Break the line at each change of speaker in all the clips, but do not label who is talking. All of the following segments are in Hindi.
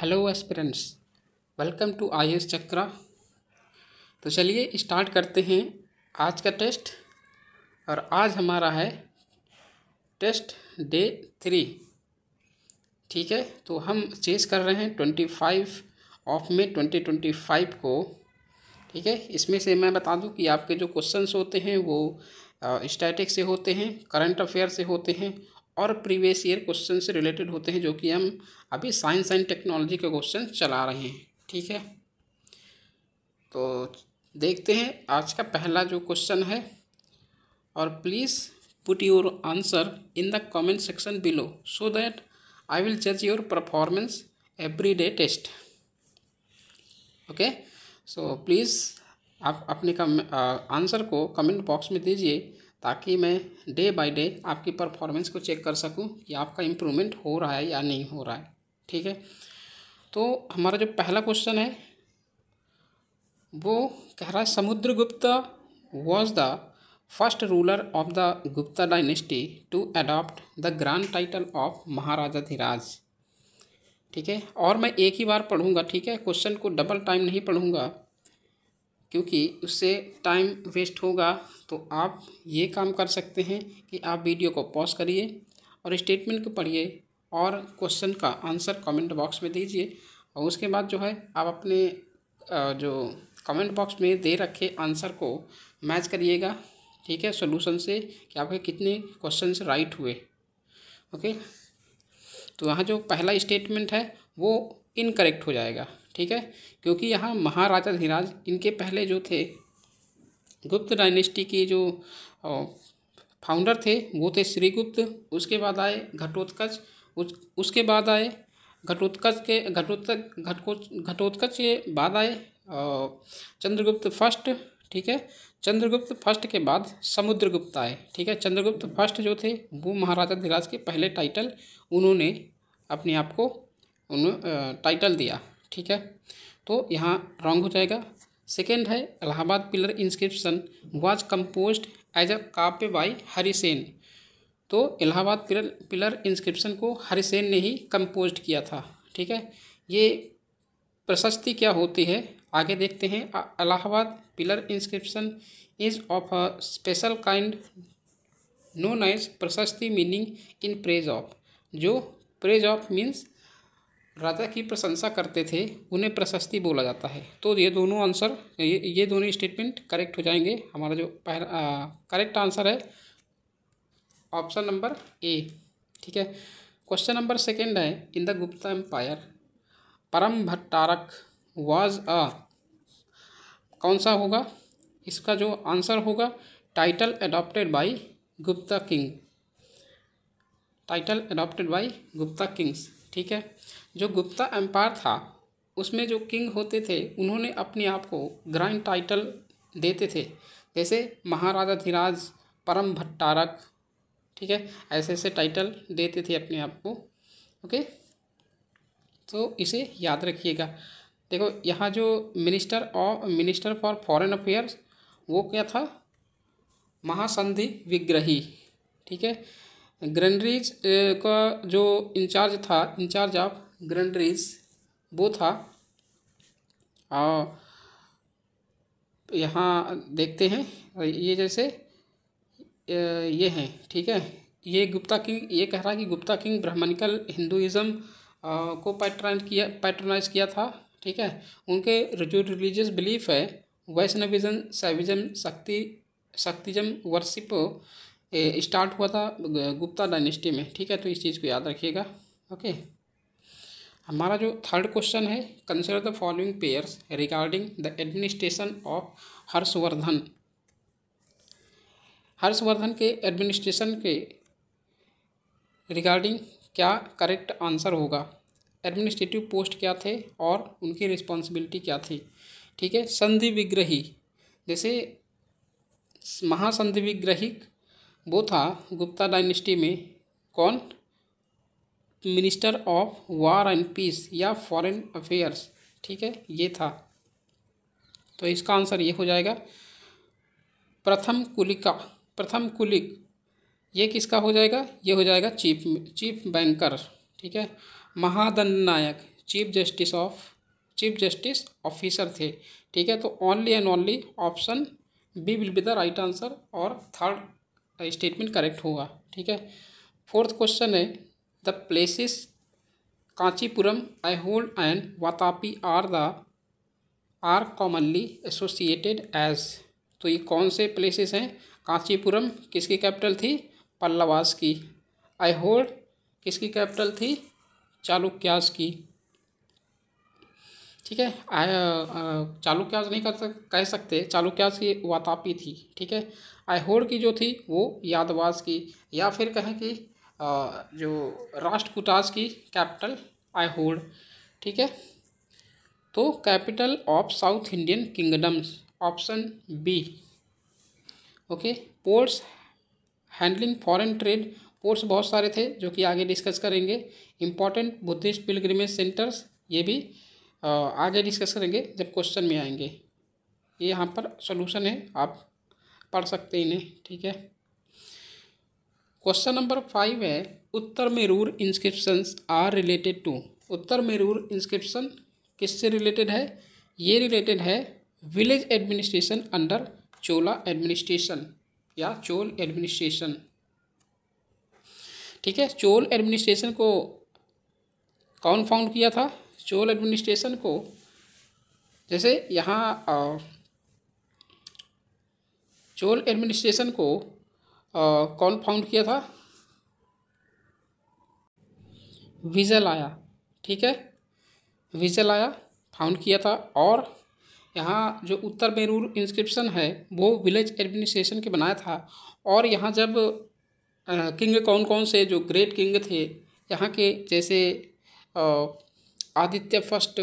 Hello aspirants welcome to I S Chakra तो चलिए स्टार्ट करते हैं आज का टेस्ट और आज हमारा है टेस्ट डे थ्री ठीक है तो हम चेस कर रहे हैं twenty five of May twenty twenty five को ठीक है इसमें से मैं बता दूं कि आपके जो क्वेश्चंस होते हैं वो स्टैटिक uh, से होते हैं करंट अफेयर से होते हैं और प्रीवियस ईयर क्वेश्चन से रिलेटेड होते हैं जो कि हम अभी साइंस एंड टेक्नोलॉजी के क्वेश्चन चला रहे हैं ठीक है तो देखते हैं आज का पहला जो क्वेश्चन है और please put your answer in the comment section below so that I will जज your performance every day test okay so please आप अपने कम आंसर को कमेंट बॉक्स में दीजिए ताकि मैं डे बाय डे आपकी परफॉर्मेंस को चेक कर सकूं कि आपका इम्प्रूवमेंट हो रहा है या नहीं हो रहा है ठीक है तो हमारा जो पहला क्वेश्चन है वो कह रहा है Samudragupta was the first ruler of the Gupta dynasty to adopt the grand title of Maharajadhiraja ठीक है और मैं एक ही बार पढ़ूंगा ठीक है क्वेश्चन को डबल टाइम नहीं पढ़ूंगा क्योंकि उससे टाइम वेस्ट होगा तो आप ये काम कर सकते हैं कि आप वीडियो को पॉज करिए और स्टेटमेंट को पढ़िए और क्वेश्चन का आंसर कमेंट बॉक्स में दीजिए और उसके बाद जो है आप अपने जो कमेंट बॉक्स में दे रखे आंसर को मैच करिएगा ठीक है सोल्यूशन से कि आपके कितने क्वेश्चन राइट हुए ओके तो यहाँ जो पहला स्टेटमेंट है वो इनकरेक्ट हो जाएगा ठीक है क्योंकि यहाँ महाराजा धीराज इनके पहले जो थे गुप्त डायनेस्टी के जो फाउंडर थे वो थे श्रीगुप्त उसके बाद आए घटोत्कच उस उसके बाद आए घटोत्कच के घटोत्क घटको घटोत्कच के बाद आए चंद्रगुप्त फर्स्ट ठीक है चंद्रगुप्त फर्स्ट के बाद समुद्रगुप्त आए ठीक है चंद्रगुप्त फर्स्ट जो थे वो महाराजा धीराज के पहले टाइटल उन्होंने अपने आप को उन्होंने टाइटल दिया ठीक है तो यहाँ रॉन्ग हो जाएगा सेकेंड है Allahabad pillar inscription was composed as a kavya by Harisena तो इलाहाबाद पिलर पिलर इंस्क्रिप्शन को हरिसेन ने ही कम्पोज किया था ठीक है ये प्रशस्ति क्या होती है आगे देखते हैं Allahabad pillar inscription is of a special kind known as prashasti meaning in praise of जो प्रेज ऑफ मीन्स राजा की प्रशंसा करते थे उन्हें प्रशस्ति बोला जाता है तो ये दोनों आंसर ये ये दोनों स्टेटमेंट करेक्ट हो जाएंगे हमारा जो पहला करेक्ट आंसर है ऑप्शन नंबर ए ठीक है क्वेश्चन नंबर सेकेंड है इन द गुप्ता एम्पायर परम भट्टारक वाज अ कौन सा होगा इसका जो आंसर होगा title adopted by Gupta king title adopted by Gupta kings ठीक है जो गुप्ता एम्पायर था उसमें जो किंग होते थे उन्होंने अपने आप को ग्रैंड टाइटल देते थे जैसे महाराजा धीराज परम भट्टारक ठीक है ऐसे ऐसे टाइटल देते थे अपने आप को ओके तो इसे याद रखिएगा देखो यहाँ जो मिनिस्टर और मिनिस्टर फॉर फॉरेन अफेयर्स वो क्या था महासंधि विग्रही ठीक है ग्रनरीज का जो इंचार्ज था इंचार्ज ऑफ ग्रनरीज वो था और यहाँ देखते हैं ये जैसे ये हैं ठीक है ये गुप्ता किंग ये कह रहा है कि गुप्ता किंग ब्राह्मणिकल हिंदुज़म को पैट्राइज किया पैट्रनाइज किया था ठीक है उनके जो रिलीजियस बिलीफ है Vaishnavism Shaivism Shakti Shaktism worship start हुआ था गुप्ता डायनेस्टी में ठीक है तो इस चीज़ को याद रखिएगा ओके हमारा जो थर्ड क्वेश्चन है consider the following pairs regarding the administration of Harshvardhan Harshvardhan के एडमिनिस्ट्रेशन के रिगार्डिंग क्या करेक्ट आंसर होगा एडमिनिस्ट्रेटिव पोस्ट क्या थे और उनकी रिस्पॉन्सिबिलिटी क्या थी ठीक है संधि विग्रही जैसे महासंधि विग्रही वो था गुप्ता डायनेस्टी में कौन minister of war and peace या फॉरेन अफेयर्स ठीक है ये था तो इसका आंसर ये हो जाएगा प्रथम कुलिका प्रथम कुलिक ये किसका हो जाएगा ये हो जाएगा चीफ चीफ बैंकर ठीक है महादन नायक chief justice of chief justice officer थे ठीक है तो only and only option B will be the right answer और थर्ड स्टेटमेंट करेक्ट होगा ठीक है फोर्थ क्वेश्चन है the places Kanchipuram Aihole and Vatapi are the are commonly associated as तो ये कौन से प्लेसेस हैं कांचीपुरम किसकी कैपिटल थी पल्लवास की आईहोल किसकी कैपिटल थी चालुक्यास की ठीक है uh, uh, चालुक्यास नहीं कर सक कह सकते चालुक्यास की वातापी थी ठीक है आइहोड़ की जो थी वो यादवास की या फिर कहें कि जो राष्ट्रकुटास की कैपिटल आइहोड़ ठीक है तो capital of south Indian kingdoms option B okay ports handling foreign trade ports बहुत सारे थे जो कि आगे डिस्कस करेंगे इंपॉर्टेंट बुद्धिस्ट पिलग्रिमेज सेंटर्स ये भी आगे डिस्कस करेंगे जब क्वेश्चन में आएंगे ये यहाँ पर सोल्यूशन है आप पढ़ सकते इन्हें ठीक है क्वेश्चन नंबर फाइव है Uttaramerur inscription are related to Uttaramerur inscription किससे रिलेटेड है ये रिलेटेड है village administration under Chola administration या चोल एडमिनिस्ट्रेशन ठीक है चोल एडमिनिस्ट्रेशन को कौन फाउंड किया था चोल एडमिनिस्ट्रेशन को जैसे यहाँ चोल एडमिनिस्ट्रेशन को आ, कौन फाउंड किया था विजल आया ठीक है विजल आया फाउंड किया था और यहाँ जो उत्तर बेरूर इंस्क्रिप्शन है वो विलेज एडमिनिस्ट्रेशन के बनाया था और यहाँ जब आ, किंग कौन कौन से जो ग्रेट किंग थे यहाँ के जैसे आ, आदित्य फर्स्ट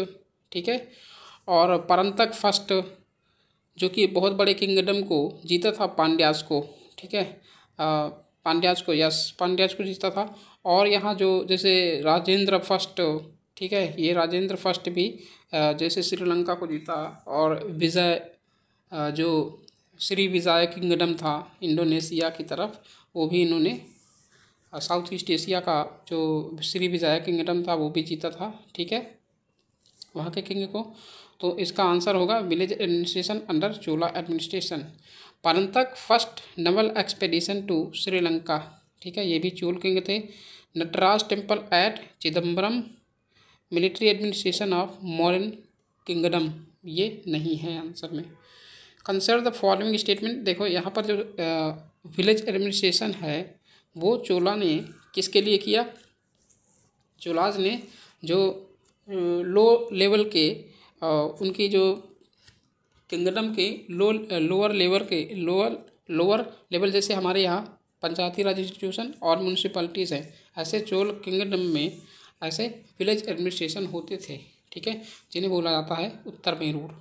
ठीक है और परंतक फर्स्ट जो कि बहुत बड़े किंगडम को जीता था पांड्यास को ठीक है पांड्यास को यस पांड्यास को जीता था और यहाँ जो जैसे राजेंद्र फर्स्ट ठीक है ये राजेंद्र फर्स्ट भी जैसे श्रीलंका को जीता और विजय जो श्री विजय किंगडम था इंडोनेशिया की तरफ वो भी इन्होंने साउथ ईस्ट एशिया का जो श्री विजय किंगडम था वो भी जीता था ठीक है वहाँ के किंग को तो इसका आंसर होगा village administration under Chola administration Parantaka first naval expedition to Sri Lanka ठीक है ये भी चोल किंग थे Nataraja temple at Chidambaram military administration of Moran kingdom ये नहीं है आंसर में कंसर्ट द फॉलोइंग स्टेटमेंट देखो यहाँ पर जो विलेज एडमिनिस्ट्रेशन है वो चोला ने किसके लिए किया चोलाज ने जो लो लेवल के उनकी जो किंगडम के लो लोअर लेवल के लोअर लोअर लेवल जैसे हमारे यहाँ पंचायती राज इंस्टीट्यूशन और म्यूनसिपलिटीज़ हैं ऐसे चोल किंगडम में ऐसे विलेज एडमिनिस्ट्रेशन होते थे ठीक है जिन्हें बोला जाता है उत्तर मेरूर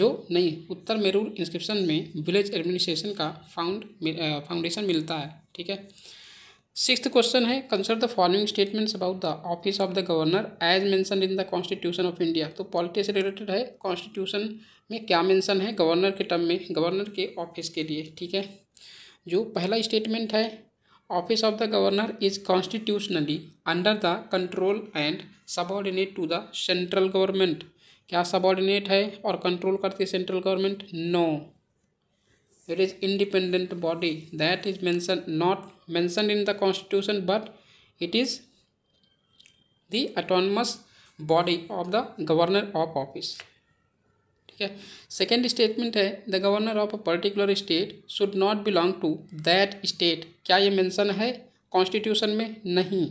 जो नहीं उत्तर मेरूर इंस्क्रिप्शन में विलेज एडमिनिस्ट्रेशन का फाउंड फाउंडेशन मिलता है ठीक है सिक्स क्वेश्चन है consider the following statements about the office of the governor as mention in the constitution of India तो पॉलिटिक्स रिलेटेड है कॉन्स्टिट्यूशन में क्या मेंशन है गवर्नर के टर्म में गवर्नर के ऑफिस के लिए ठीक है जो पहला स्टेटमेंट है office of the governor is constitutionally under the control and subordinate to the central government क्या सबॉर्डिनेट है और कंट्रोल करती है central government no it is independent body that is mentioned not mentioned in the constitution but it is the autonomous body of the governor of office okay second statement hai the governor of a particular state should not belong to that state kya ye mention hai constitution mein nahi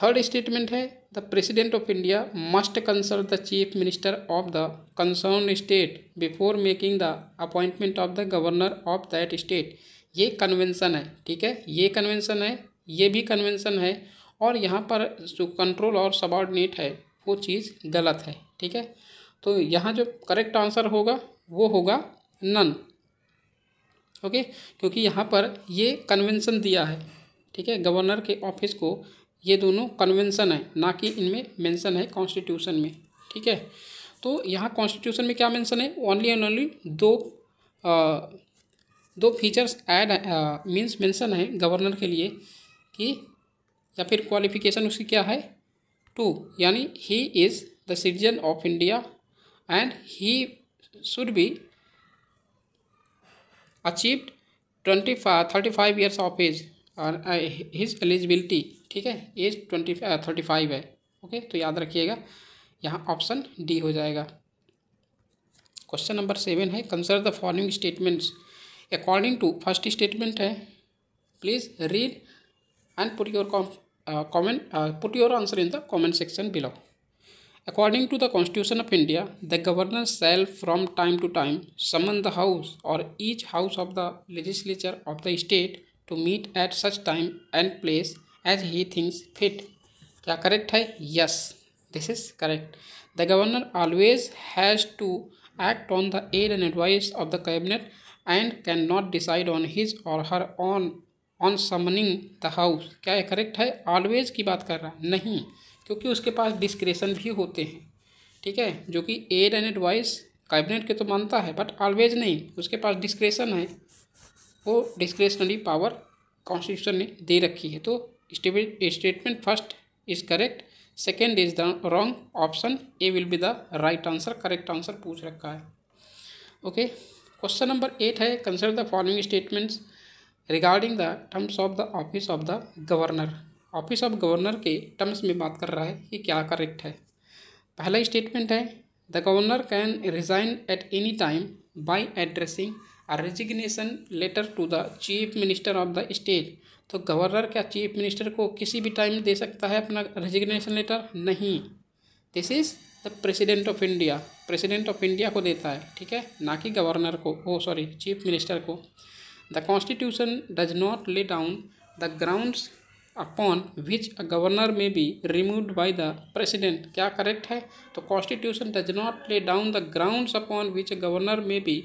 third statement hai the President of India must consult the Chief Minister of the concerned state before making the appointment of the governor of that state. ये कन्वेंसन है ठीक है ये कन्वेंसन है ये भी कन्वेंसन है और यहाँ पर जो कंट्रोल और सबॉर्डिनेट है वो चीज़ गलत है ठीक है तो यहाँ जो करेक्ट आंसर होगा वो होगा नन ओके क्योंकि यहाँ पर ये कन्वेंसन दिया है ठीक है गवर्नर के ऑफिस को ये दोनों कन्वेंसन है ना कि इनमें मेंशन है कॉन्स्टिट्यूशन में ठीक है तो यहाँ कॉन्स्टिट्यूशन में क्या मेंशन है ओनली एंड ओनली दो आ, दो फीचर्स ऐड मीन्स मेंशन है गवर्नर के लिए कि या फिर क्वालिफिकेशन उसकी क्या है टू यानी he is the citizen of India and he should be achieved twenty five thirty five years of age his eligibility ठीक है एज ट्वेंटी थर्टी फाइव है ओके तो याद रखिएगा यहाँ ऑप्शन डी हो जाएगा क्वेश्चन नंबर सेवन है consider the following statements according to first statement है please read and put your comment put your answer in the comment section below according to the constitution of India the governor shall from time to time summon the house or each house of the legislature of the state to meet at such time and place as he things fit क्या करेक्ट है yes this is correct the governor always has to act on the aid and advice of the cabinet and can not decide on his or her on on summoning the house क्या ये करेक्ट है ऑलवेज की बात कर रहा नहीं क्योंकि उसके पास डिस्क्रेशन भी होते हैं ठीक है जो कि एड एंड एडवाइस कैबिनेट के तो मानता है बट ऑलवेज नहीं उसके पास डिस्क्रेशन है वो डिस्क्रेशनरी पावर कॉन्स्टिट्यूशन ने दे रखी है तो statement first is correct second is the wrong option A will be the right answer correct answer पूछ रखा है ओके क्वेश्चन नंबर एट है consider the following statements regarding the terms of the office of the governor office of governor के टर्म्स में बात कर रहा है कि क्या करेक्ट है पहला स्टेटमेंट है the governor can resign at any time by addressing a resignation letter to the chief minister of the state तो गवर्नर क्या चीफ मिनिस्टर को किसी भी टाइम दे सकता है अपना रेजिग्नेशन लेटर नहीं this is the president of India president of India को देता है ठीक है ना कि गवर्नर को ओ सॉरी चीफ मिनिस्टर को the constitution does not lay down the grounds upon which a governor may be removed by the president क्या करेक्ट है तो constitution does not lay down the grounds upon which a governor may be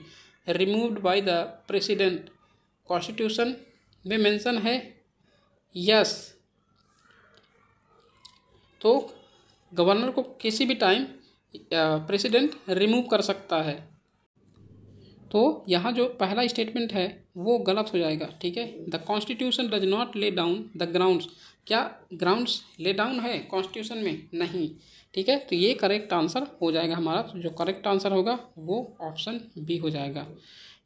removed by the president constitution में मैंसन है यस तो गवर्नर को किसी भी टाइम प्रेसिडेंट रिमूव कर सकता है तो यहाँ जो पहला स्टेटमेंट है वो गलत हो जाएगा ठीक है the constitution does not lay down the grounds क्या ग्राउंड्स ले डाउन है कॉन्स्टिट्यूशन में नहीं ठीक है तो ये करेक्ट आंसर हो जाएगा हमारा तो जो करेक्ट आंसर होगा वो ऑप्शन बी हो जाएगा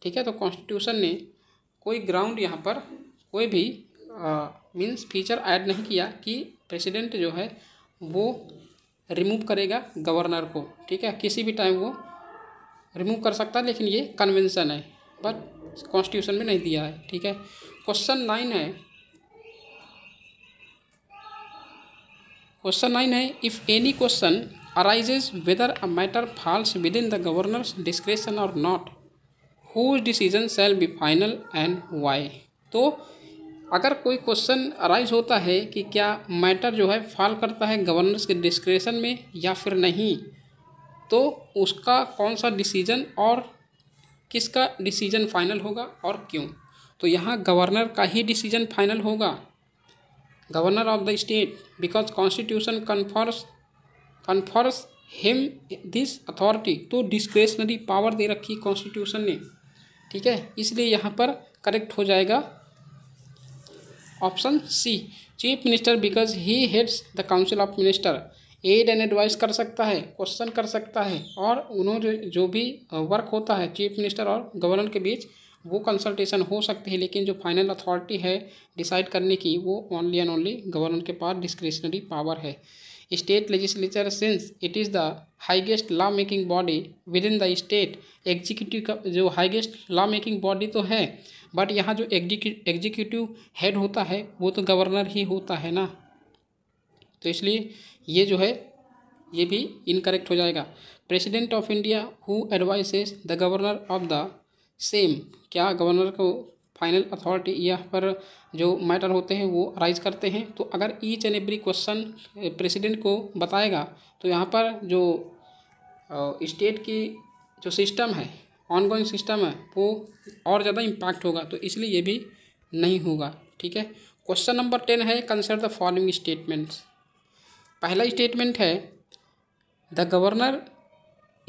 ठीक है तो कॉन्स्टिट्यूशन ने कोई ग्राउंड यहाँ पर कोई भी आ, मीन्स फीचर ऐड नहीं किया कि प्रेसिडेंट जो है वो रिमूव करेगा गवर्नर को ठीक है किसी भी टाइम वो रिमूव कर सकता है लेकिन ये कन्वेंसन है बट कॉन्स्टिट्यूशन में नहीं दिया है ठीक है क्वेश्चन नाइन है क्वेश्चन नाइन है if any question arises whether a matter falls with in the governor's description or not whose decision shall be final and why तो अगर कोई क्वेश्चन अराइज होता है कि क्या मैटर जो है फॉल करता है गवर्नर्स के डिस्क्रेशन में या फिर नहीं तो उसका कौन सा डिसीजन और किसका डिसीजन फाइनल होगा और क्यों तो यहाँ गवर्नर का ही डिसीजन फाइनल होगा governor of the state because constitution confers confers him this authority तो डिस्क्रेशनरी पावर दे रखी कॉन्स्टिट्यूशन ने ठीक है इसलिए यहाँ पर करेक्ट हो जाएगा option C chief minister because he heads the council of minister aid and advice कर सकता है क्वेश्चन कर सकता है और उन्होंने जो भी वर्क होता है चीफ मिनिस्टर और गवर्नर के बीच वो कंसल्टेशन हो सकती है लेकिन जो फाइनल अथॉरिटी है डिसाइड करने की वो ओनली एंड ओनली गवर्नर के पास डिस्क्रिशनरी पावर है state legislature since it is the highest law making body with in the state executive का जो हाइगेस्ट लॉ मेकिंग बॉडी तो है बट यहाँ जो एग्जीक्यूटिव हेड होता है वो तो गवर्नर ही होता है ना तो इसलिए ये जो है ये भी इनकरेक्ट हो जाएगा president of India who advises the governor of the same क्या गवर्नर को फाइनल अथॉरिटी यह पर जो मैटर होते हैं वो राइज करते हैं तो अगर each and every question president को बताएगा तो यहाँ पर जो स्टेट की जो सिस्टम है ऑनगोइंग सिस्टम है वो और ज़्यादा इम्पैक्ट होगा तो इसलिए ये भी नहीं होगा ठीक है क्वेश्चन नंबर टेन है कंसर द फॉलोइंग स्टेटमेंट्स पहला स्टेटमेंट है the governor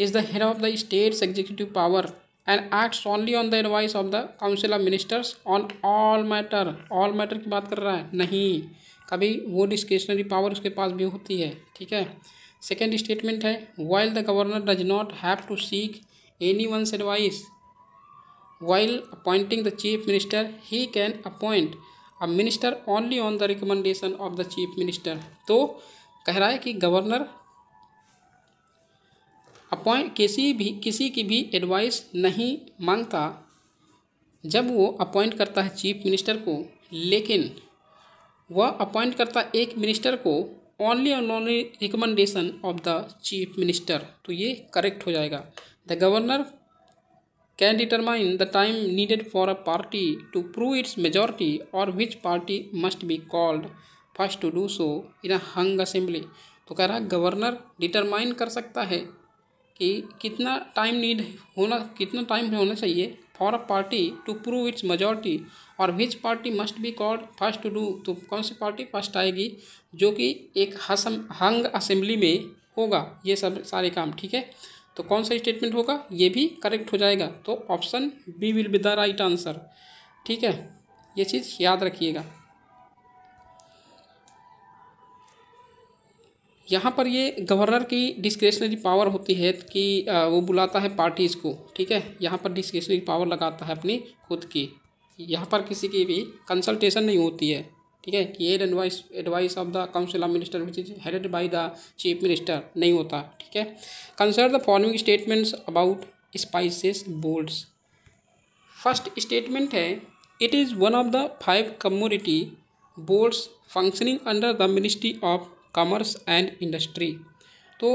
is the head of the state's executive power and acts only on the advice of the council of ministers on all matter all matter की बात कर रहा है नहीं कभी वो डिस्क्रिशनरी पावर उसके पास भी होती है ठीक है सेकेंड स्टेटमेंट है while the governor does not have to seek any one's advice while appointing the chief minister he can appoint a minister only on the recommendation of the chief minister तो कह रहा है कि गवर्नर अपॉइंट किसी भी किसी की भी एडवाइस नहीं मांगता जब वो अपॉइंट करता है चीफ मिनिस्टर को लेकिन वह अपॉइंट करता एक मिनिस्टर को only and only recommendation of the chief minister तो ये करेक्ट हो जाएगा The governor can determine the time needed for a party to prove its majority or which party must be called first to do so in a hung assembly. तो कह रहा है गवर्नर डिटरमाइन कर सकता है कि कितना टाइम नीड होना कितना टाइम होना चाहिए for a party to prove its majority or which party must be called first to do तो कौन सी पार्टी फर्स्ट आएगी जो कि एक हसम हंग असेंबली में होगा ये सब सारे काम ठीक है तो कौन सा स्टेटमेंट होगा ये भी करेक्ट हो जाएगा तो option B will be the right answer ठीक है ये चीज़ याद रखिएगा यहाँ पर ये गवर्नर की डिस्क्रेशनरी पावर होती है कि वो बुलाता है पार्टीज़ को ठीक है यहाँ पर डिस्क्रेशनरी पावर लगाता है अपनी खुद की यहाँ पर किसी की भी कंसल्टेशन नहीं होती है ठीक है कि aid advice advice of the council of minister which is headed by the chief minister नहीं होता ठीक है consider the following statements about spices boards first statement है it is one of the five commodity boards functioning under the ministry of commerce and industry तो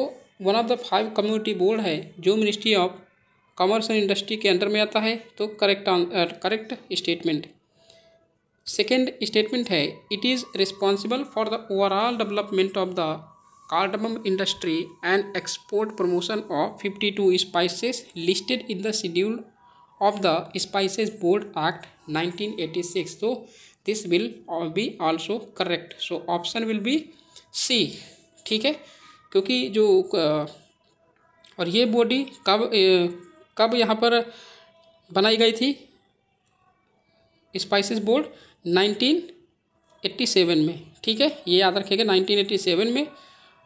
one of the five community board है जो ministry of commerce and industry के अंडर में आता है तो correct correct statement second statement है it is responsible for the overall development of the cardamom industry and export promotion of 52 spices listed in the schedule of the spices board act 1986 so this will be also correct so option will be c ठीक है क्योंकि जो और ये बॉडी कब कब यहाँ पर बनाई गई थी स्पाइसेस बोर्ड 1987 में ठीक है ये याद रखिएगा 1987 में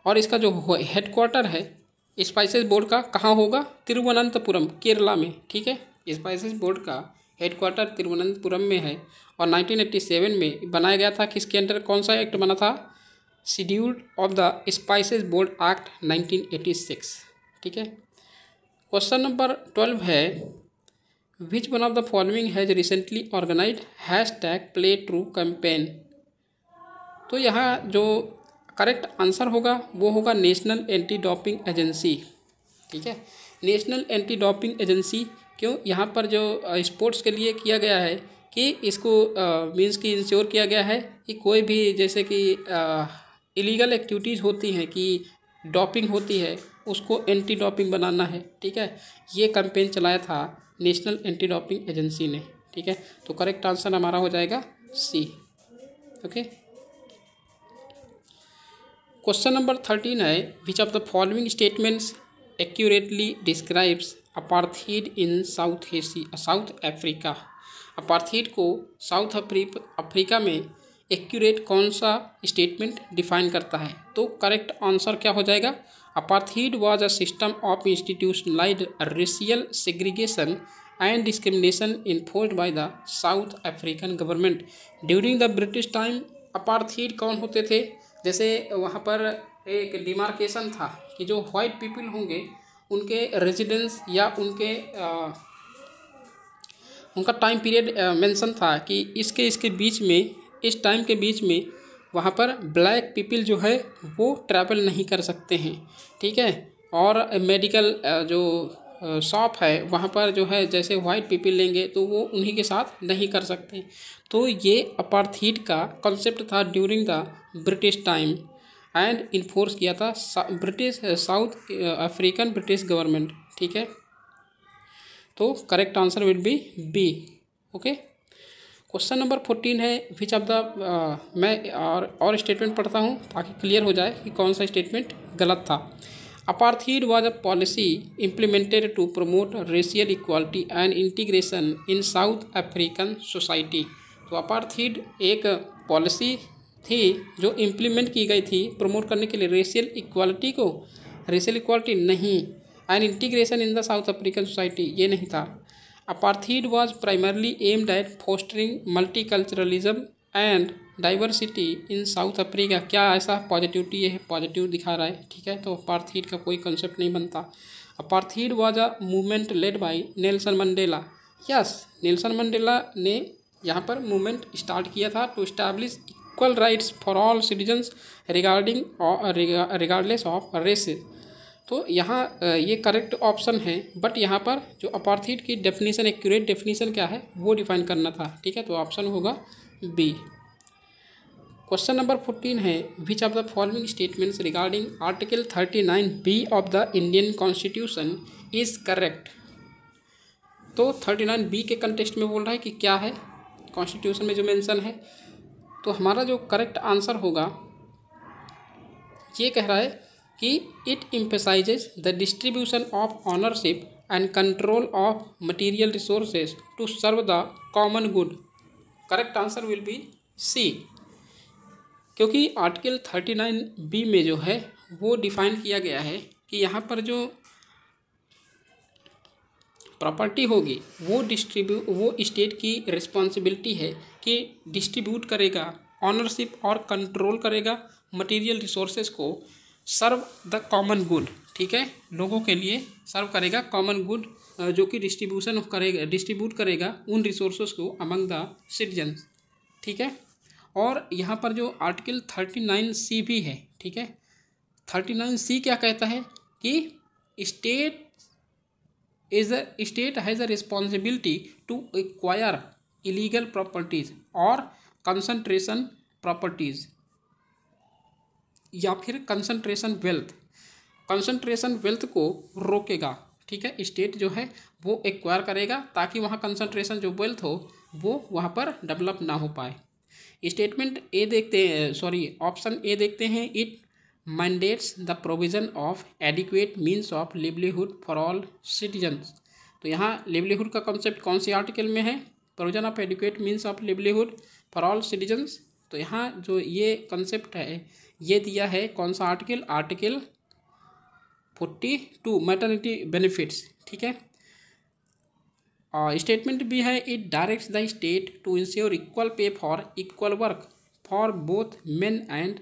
और इसका जो हेडक्वार्टर है स्पाइसेस बोर्ड का कहाँ होगा तिरुवनंतपुरम केरला में ठीक है स्पाइसेस बोर्ड का हेडक्वार्टर तिरुवनंतपुरम में है और 1987 में बनाया गया था किसके अंडर कौन सा एक्ट बना था schedule of the spices board act 1986 ठीक है क्वेश्चन नंबर ट्वेल्व है which one of the following has recently organise hashtag play true campaign तो यहाँ जो करेक्ट आंसर होगा वो होगा नेशनल एंटी डॉपिंग एजेंसी ठीक है नेशनल एंटी डॉपिंग एजेंसी क्यों यहाँ पर जो स्पोर्ट्स के लिए किया गया है कि इसको मीन्स की इंश्योर किया गया है कि कोई भी जैसे कि इलीगल एक्टिविटीज़ होती हैं कि डॉपिंग होती है उसको एंटी डॉपिंग बनाना है ठीक है ये कैंपेन चलाया था नेशनल एंटी डॉपिंग एजेंसी ने ठीक है तो करेक्ट आंसर हमारा हो जाएगा C okay question number thirteen है which of the following statements accurately describes apartheid in South Asia South Africa apartheid को साउथ अफ्रीका में एक्यूरेट कौन सा स्टेटमेंट डिफाइन करता है तो करेक्ट आंसर क्या हो जाएगा apartheid was a system of institutionalise racial segregation and discrimination enforce by the South African government during the British time apartheid कौन होते थे जैसे वहाँ पर एक डिमार्केशन था कि जो वाइट पीपल होंगे उनके रेजिडेंस या उनके आ, उनका टाइम पीरियड मेंशन था कि इसके इसके बीच में इस टाइम के बीच में वहाँ पर ब्लैक पीपल जो है वो ट्रैवल नहीं कर सकते हैं ठीक है और मेडिकल जो शॉप है वहाँ पर जो है जैसे वाइट पीपल लेंगे तो वो उन्हीं के साथ नहीं कर सकते तो ये अपारथीट का कंसेप्ट था during the British time and enforce किया था British South African British government ठीक है तो correct answer will be B okay question number fourteen है विच ऑफ द मैं और और स्टेटमेंट पढ़ता हूँ ताकि क्लियर हो जाए कि कौन सा स्टेटमेंट गलत था Apartheid was a policy implemented to promote racial equality and integration in South African society. तो अपार्थीड एक पॉलिसी थी जो इम्प्लीमेंट की गई थी प्रमोट करने के लिए रेशियल इक्वालिटी को रेशियल इक्वालिटी नहीं and integration in the South African society ये नहीं था apartheid was primarily aimed at fostering multiculturalism and diversity in South Africa क्या ऐसा पॉजिटिविटी है पॉजिटिव दिखा रहा है ठीक है तो अपार्थीड का कोई कंसेप्ट नहीं बनता apartheid was a movement led by Nelson Mandela yes Nelson Mandela ने यहाँ पर मूवमेंट स्टार्ट किया था to establish equal rights for all citizens regarding regardless of races तो यहाँ ये करेक्ट ऑप्शन है बट यहाँ पर जो अपार्थीड की डेफिनेशन एक्यूरेट डेफिनेशन क्या है वो डिफाइन करना था ठीक है तो ऑप्शन होगा बी क्वेश्चन नंबर फोर्टीन है which of the following statements regarding article thirty nine B of the Indian constitution is correct तो थर्टी नाइन बी के कंटेस्ट में बोल रहा है कि क्या है कॉन्स्टिट्यूशन में जो मेंशन है तो हमारा जो करेक्ट आंसर होगा ये कह रहा है कि it emphasises the distribution of ownership and control of material resources to serve the common good correct answer will be C क्योंकि आर्टिकल थर्टी नाइन बी में जो है वो डिफाइन किया गया है कि यहाँ पर जो प्रॉपर्टी होगी वो डिस्ट्रीब्यू वो स्टेट की रिस्पॉन्सिबिलिटी है कि डिस्ट्रीब्यूट करेगा ऑनरशिप और कंट्रोल करेगा मटेरियल रिसोर्सेज को सर्व द कॉमन गुड ठीक है लोगों के लिए सर्व करेगा कॉमन गुड जो कि डिस्ट्रीब्यूशन करेगा डिस्ट्रीब्यूट करेगा उन रिसोर्सेज को अमंग द सिटीजन ठीक है और यहाँ पर जो आर्टिकल थर्टी नाइन सी भी है ठीक है थर्टी नाइन सी क्या कहता है कि state is a state has a responsibility to acquire illegal properties और कंसनट्रेशन प्रॉपर्टीज़ या फिर कंसनट्रेशन वेल्थ कंसनट्रेशन वेल्थ को रोकेगा ठीक है स्टेट जो है वो एक्वायर करेगा ताकि वहाँ कंसनट्रेशन जो वेल्थ हो वो वहाँ पर डेवलप ना हो पाए स्टेटमेंट ए देखते हैं सॉरी ऑप्शन ए देखते हैं it mandates the provision of adequate means of livelihood for all citizens तो यहाँ लिवलीहुड का कॉन्सेप्ट कौन सी आर्टिकल में है provision of adequate means of livelihood for all citizens तो यहाँ जो ये कंसेप्ट है ये दिया है कौन सा article article forty two maternity benefits ठीक है स्टेटमेंट भी है it directs the state to ensure equal pay for equal work for both men and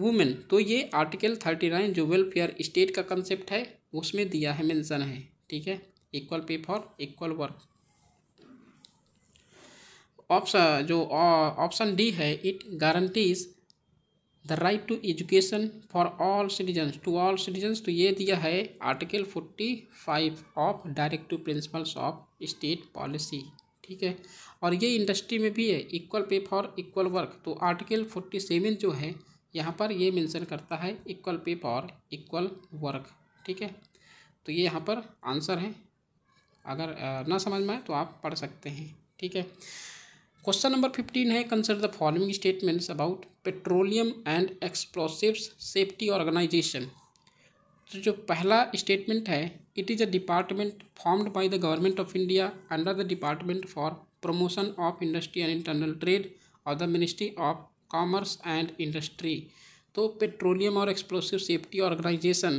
women तो ये आर्टिकल थर्टी नाइन जो वेलफेयर स्टेट का कंसेप्ट है उसमें दिया है मेंशन है ठीक है equal pay for equal work option जो ऑप्शन डी है it guarantees the right to education for all citizens to all citizens तो ये दिया है article forty five of directive principles of state policy ठीक है और ये इंडस्ट्री में भी है equal pay for equal work तो आर्टिकल फोर्टी सेवन जो है यहाँ पर ये मेंशन करता है equal pay for equal work ठीक है तो ये यहाँ पर आंसर है अगर ना समझ में आए तो आप पढ़ सकते हैं ठीक है क्वेश्चन नंबर फिफ्टीन है consider the following statements about petroleum and explosives safety organisation तो जो पहला स्टेटमेंट है It is a department formed by the Government of India under the Department for Promotion of Industry and Internal Trade और the ministry of commerce and industry तो पेट्रोलियम और एक्सप्लोसिव सेफ्टी ऑर्गेनाइजेशन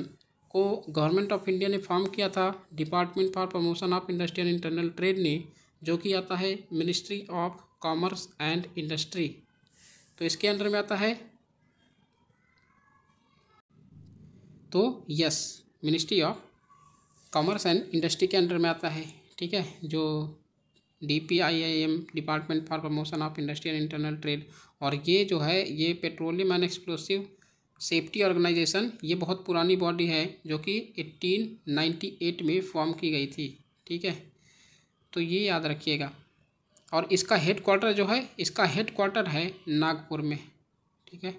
को गवर्नमेंट ऑफ इंडिया ने फॉर्म किया था department for promotion of industry and internal trade ने जो कि आता है ministry of commerce and industry तो इसके अंडर में आता है तो yes ministry of commerce and industry के अंडर में आता है ठीक है जो D P I I M department for promotion of industry and internal trade और ये जो है ये petroleum and explosive safety organisation ये बहुत पुरानी बॉडी है जो कि 1898 में फॉर्म की गई थी ठीक है तो ये याद रखिएगा और इसका हेड क्वार्टर जो है इसका हेड क्वार्टर है नागपुर में ठीक है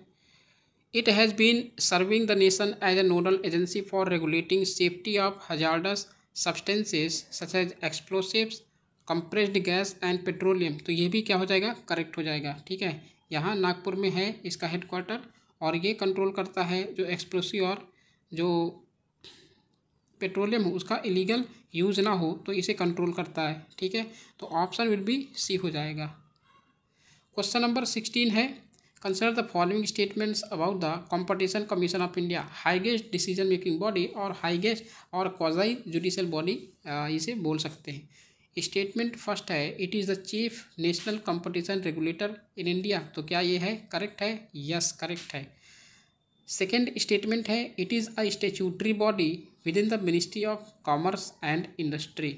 it has been serving the nation as a nodal agency for regulating safety of hazardous substances such as explosives compressed gas and petroleum तो ये भी क्या हो जाएगा करेक्ट हो जाएगा ठीक है यहाँ नागपुर में है इसका हेडक्वार्टर और ये कंट्रोल करता है जो एक्सप्लोसिव और जो पेट्रोलियम हो उसका इलीगल यूज ना हो तो इसे कंट्रोल करता है ठीक है तो ऑप्शन विल बी सी हो जाएगा क्वेश्चन नंबर सिक्सटीन है consider the following statements about the competition commission of India highest decision making body और हाइगेस्ट और कॉजाई जुडिशल बॉडी इसे बोल सकते हैं स्टेटमेंट फर्स्ट है it is the chief national competition regulator in India तो क्या ये है करेक्ट है यस yes, करेक्ट है सेकेंड स्टेटमेंट है it is a statutory body with in the ministry of commerce and industry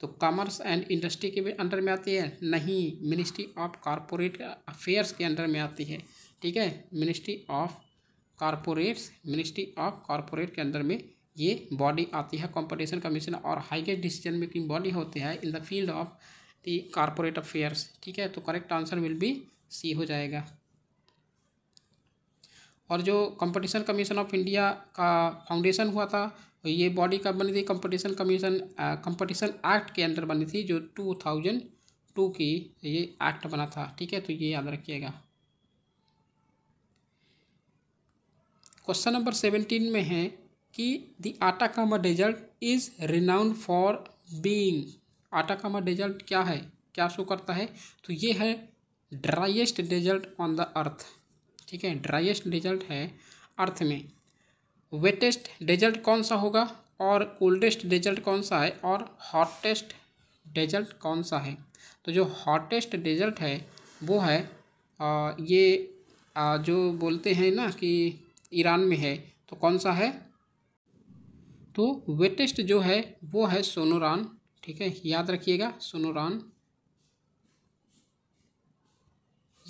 तो कॉमर्स एंड इंडस्ट्री के अंडर में आती है नहीं मिनिस्ट्री ऑफ कॉरपोरेट अफेयर्स के अंडर में आती है ठीक है ministry of corporates ministry of corporate के अंदर में ये बॉडी आती है कंपटीशन कमीशन और हाईएस्ट डिसीजन मेकिंग बॉडी होती है in the field of the corporate affairs ठीक है तो correct answer will be C हो जाएगा और जो कंपटीशन कमीशन ऑफ इंडिया का फाउंडेशन हुआ था ये बॉडी कब बनी थी कंपटीशन कमीशन कंपटीशन एक्ट के अंडर बनी थी जो टू थाउजेंड टू की ये एक्ट बना था ठीक है तो ये याद रखिएगा क्वेश्चन नंबर सेवेंटीन में है कि the Atacama desert is renowned for being Atacama desert क्या है क्या शो करता है तो ये है driest desert on the earth ठीक है ड्राइएस्ट डेजर्ट है अर्थ में वेटेस्ट रिजल्ट कौन सा होगा और कोल्डेस्ट रिजल्ट कौन सा है और हॉटेस्ट रिजल्ट कौन सा है तो जो हॉटेस्ट रिजल्ट है वो है आ, ये आ, जो बोलते हैं ना कि ईरान में है तो कौन सा है तो वेटेस्ट जो है वो है सोनोरान ठीक है याद रखिएगा सोनोरान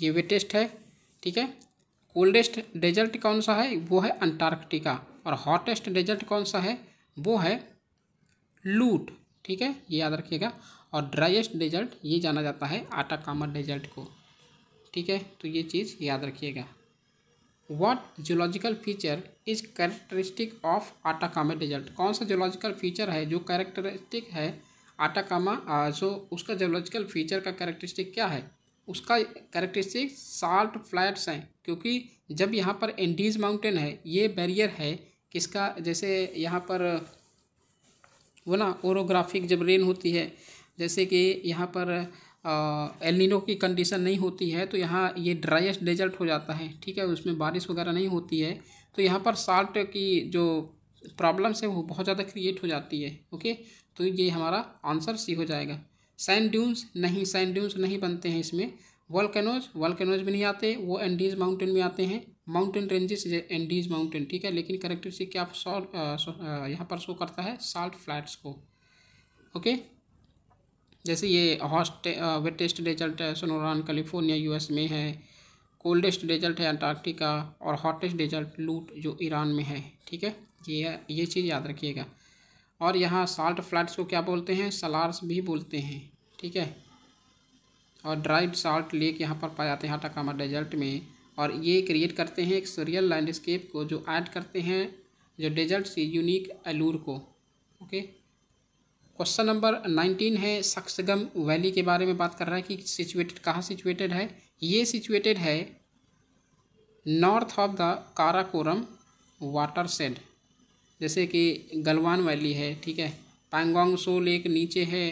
ये वेटेस्ट है ठीक है कोल्डेस्ट डेजर्ट कौन सा है वो है अंटार्कटिका और हॉटेस्ट डेजर्ट कौन सा है वो है लूट ठीक है ये याद रखिएगा और ड्राइस्ट डेजर्ट ये जाना जाता है आटा कामर डेजर्ट को ठीक है तो ये चीज़ याद रखिएगा what geological feature is characteristic of Atacama desert कौन सा जोलॉजिकल फीचर है जो कैरेक्टरिस्टिक है आटा कामा सो उसका जोलॉजिकल फीचर का कैरेक्टरिस्टिक क्या है उसका करेक्टरिस्टिक साल्ट फ्लैट्स हैं क्योंकि जब यहाँ पर एंडीज माउंटेन है ये बैरियर है किसका जैसे यहाँ पर वो ना ओरोग्राफिक जब रेन होती है जैसे कि यहाँ पर एलिनो की कंडीशन नहीं होती है तो यहाँ ये ड्राइस्ट डेजर्ट हो जाता है ठीक है उसमें बारिश वगैरह नहीं होती है तो यहाँ पर साल्ट की जो प्रॉब्लम्स है वो बहुत ज़्यादा क्रिएट हो जाती है ओके तो ये हमारा आंसर सी हो जाएगा सैंड ड्यून्स नहीं सैंड ड्यून्स नहीं बनते हैं इसमें वॉलकैनोज वॉलकैनोज में नहीं आते वो एंडीज माउंटेन में आते हैं माउंटेन रेंजेस एंडीज माउंटेन ठीक है लेकिन करेक्टिव से क्या सॉल्ट यहाँ पर शो करता है साल्ट फ्लैट्स को ओके जैसे ये हॉस्ट वेटेस्ट डेजर्ट है सोनोरान कैलिफोर्निया यूएस में है कोल्डेस्ट डेजर्ट है अंटार्कटिका और हॉटेस्ट डेजर्ट लूट जो ईरान में है ठीक है ये ये चीज़ याद रखिएगा और यहाँ साल्ट फ्लैट्स को क्या बोलते हैं सलार्स भी बोलते हैं ठीक है और ड्राइड साल्ट लेक यहाँ पर पाए जाते हैं हाटाकामा डेजर्ट में और ये क्रिएट करते हैं एक सरियल लैंडस्केप को जो ऐड करते हैं जो डेजर्ट से यूनिक अलूर को ओके क्वेश्चन नंबर नाइनटीन है सक्सगम वैली के बारे में बात कर रहा है कि सिचुएटेड कहाँ सिचुएटेड है ये सिचुएटेड है north of the Karakoram watershed जैसे कि गलवान वैली है ठीक है पैंगोंग सो लेक नीचे है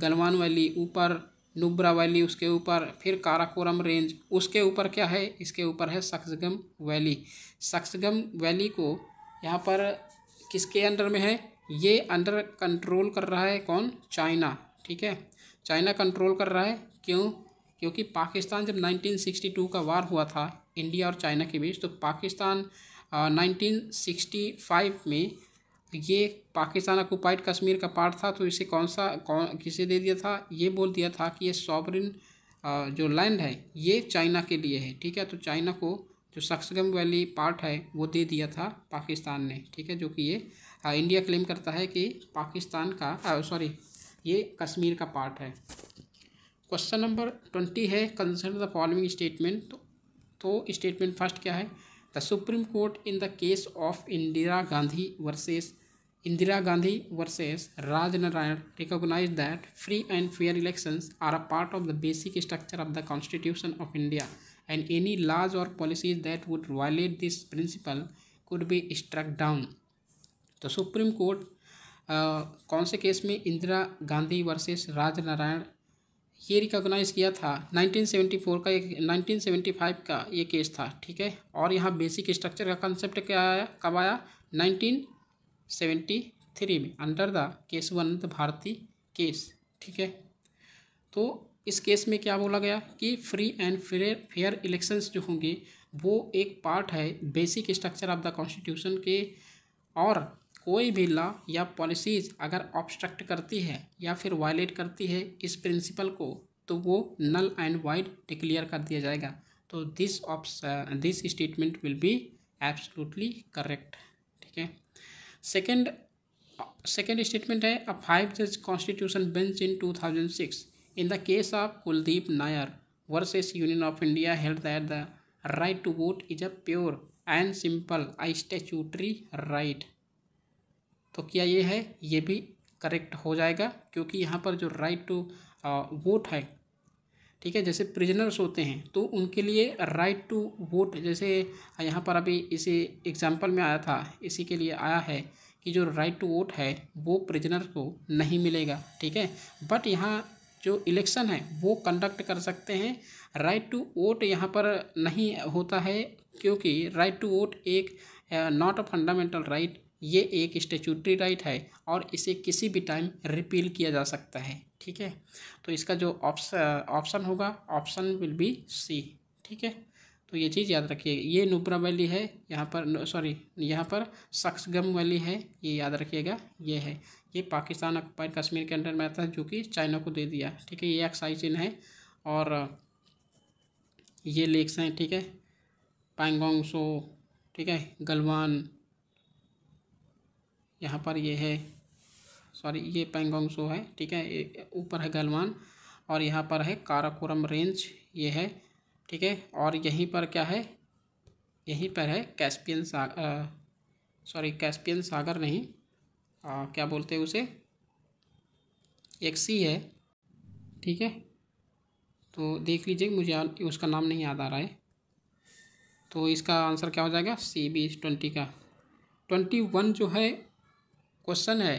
गलवान वैली ऊपर नुब्रा वैली उसके ऊपर फिर काराकोरम रेंज उसके ऊपर क्या है इसके ऊपर है सक्सगम वैली सक्सगम वैली को यहाँ पर किसके अंडर में है ये अंडर कंट्रोल कर रहा है कौन चाइना ठीक है चाइना कंट्रोल कर रहा है क्यों क्योंकि पाकिस्तान जब 1962 का वार हुआ था इंडिया और चाइना के बीच तो पाकिस्तान नाइनटीन में ये पाकिस्तान ऑक्यूपाइड कश्मीर का पार्ट था तो इसे कौन सा कौन किसे दे दिया था ये बोल दिया था कि ये सॉबरिन जो लैंड है ये चाइना के लिए है ठीक है तो चाइना को जो शख्सगम वैली पार्ट है वो दे दिया था पाकिस्तान ने ठीक है जो कि ये आ, इंडिया क्लेम करता है कि पाकिस्तान का सॉरी ये कश्मीर का पार्ट है क्वेश्चन नंबर ट्वेंटी है कंसर्न द फॉलोइंग स्टेटमेंट तो स्टेटमेंट तो फर्स्ट क्या है the supreme court in the case of Indira Gandhi versus Indira Gandhi versus Raj Narayan recognized that free and fair elections are a part of the basic structure of the Constitution of India and any laws or policies that would violate this principle could be struck down. तो सुप्रीम कोर्ट कौन से केस में इंदिरा गांधी वर्सेस राज नारायण ये रिकॉग्नाइज किया था 1974 का एक 1975 का ये केस था ठीक है और यहाँ बेसिक स्ट्रक्चर का कंसेप्ट क्या आया कब आया 19 सेवेंटी थ्री में under the Kesavananda Bharati case ठीक है तो इस केस में क्या बोला गया कि free and fair fair elections जो होंगे वो एक पार्ट है basic structure of the constitution के और कोई भी लॉ या पॉलिसीज अगर ऑब्स्ट्रक्ट करती है या फिर वायलेट करती है इस प्रिंसिपल को तो वो नल एंड वाइड डिक्लेयर कर दिया जाएगा तो this oops this statement will be absolutely correct ठीक है सेकेंड सेकेंड स्टेटमेंट है अ फाइव जज constitution bench in two thousand six in the case of Kuldip Nayar versus union of India held that the right to vote is a pure and simple I statutory right तो क्या ये है ये भी करेक्ट हो जाएगा क्योंकि यहाँ पर जो राइट टू वोट है ठीक है जैसे प्रिजनर्स होते हैं तो उनके लिए राइट टू वोट जैसे यहाँ पर अभी इसी एग्जाम्पल में आया था इसी के लिए आया है कि जो राइट टू वोट है वो प्रिजनर को नहीं मिलेगा ठीक है बट यहाँ जो इलेक्शन है वो कंडक्ट कर सकते हैं राइट टू वोट यहाँ पर नहीं होता है क्योंकि राइट टू वोट एक नॉट अ फंडामेंटल राइट ये एक स्टेचूटरी राइट है और इसे किसी भी टाइम रिपील किया जा सकता है ठीक है तो इसका जो ऑप्शन ऑप्शन होगा ऑप्शन विल बी सी ठीक है तो ये चीज़ याद रखिए ये नुब्रा वैली है यहाँ पर सॉरी यहाँ पर सक्सगम वैली है ये याद रखिएगा ये है ये पाकिस्तान ऑक्युपाइड कश्मीर के अंडर में आता है जो कि चाइना को दे दिया ठीक है ये एक्साई चिन्ह है और ये लेक्स हैं ठीक है पैंगोंग सो ठीक है गलवान यहाँ पर ये है सॉरी ये पेंगोंग सो है ठीक है ऊपर है गलवान और यहाँ पर है काराकोरम रेंज ये है ठीक है और यहीं पर क्या है यहीं पर है कैस्पियन सागर सॉरी कैस्पियन सागर नहीं आ, क्या बोलते हैं उसे एक सी है ठीक है तो देख लीजिए मुझे उसका नाम नहीं याद आ रहा है तो इसका आंसर क्या हो जाएगा सी बी ट्वेंटी का ट्वेंटी वन जो है क्वेश्चन है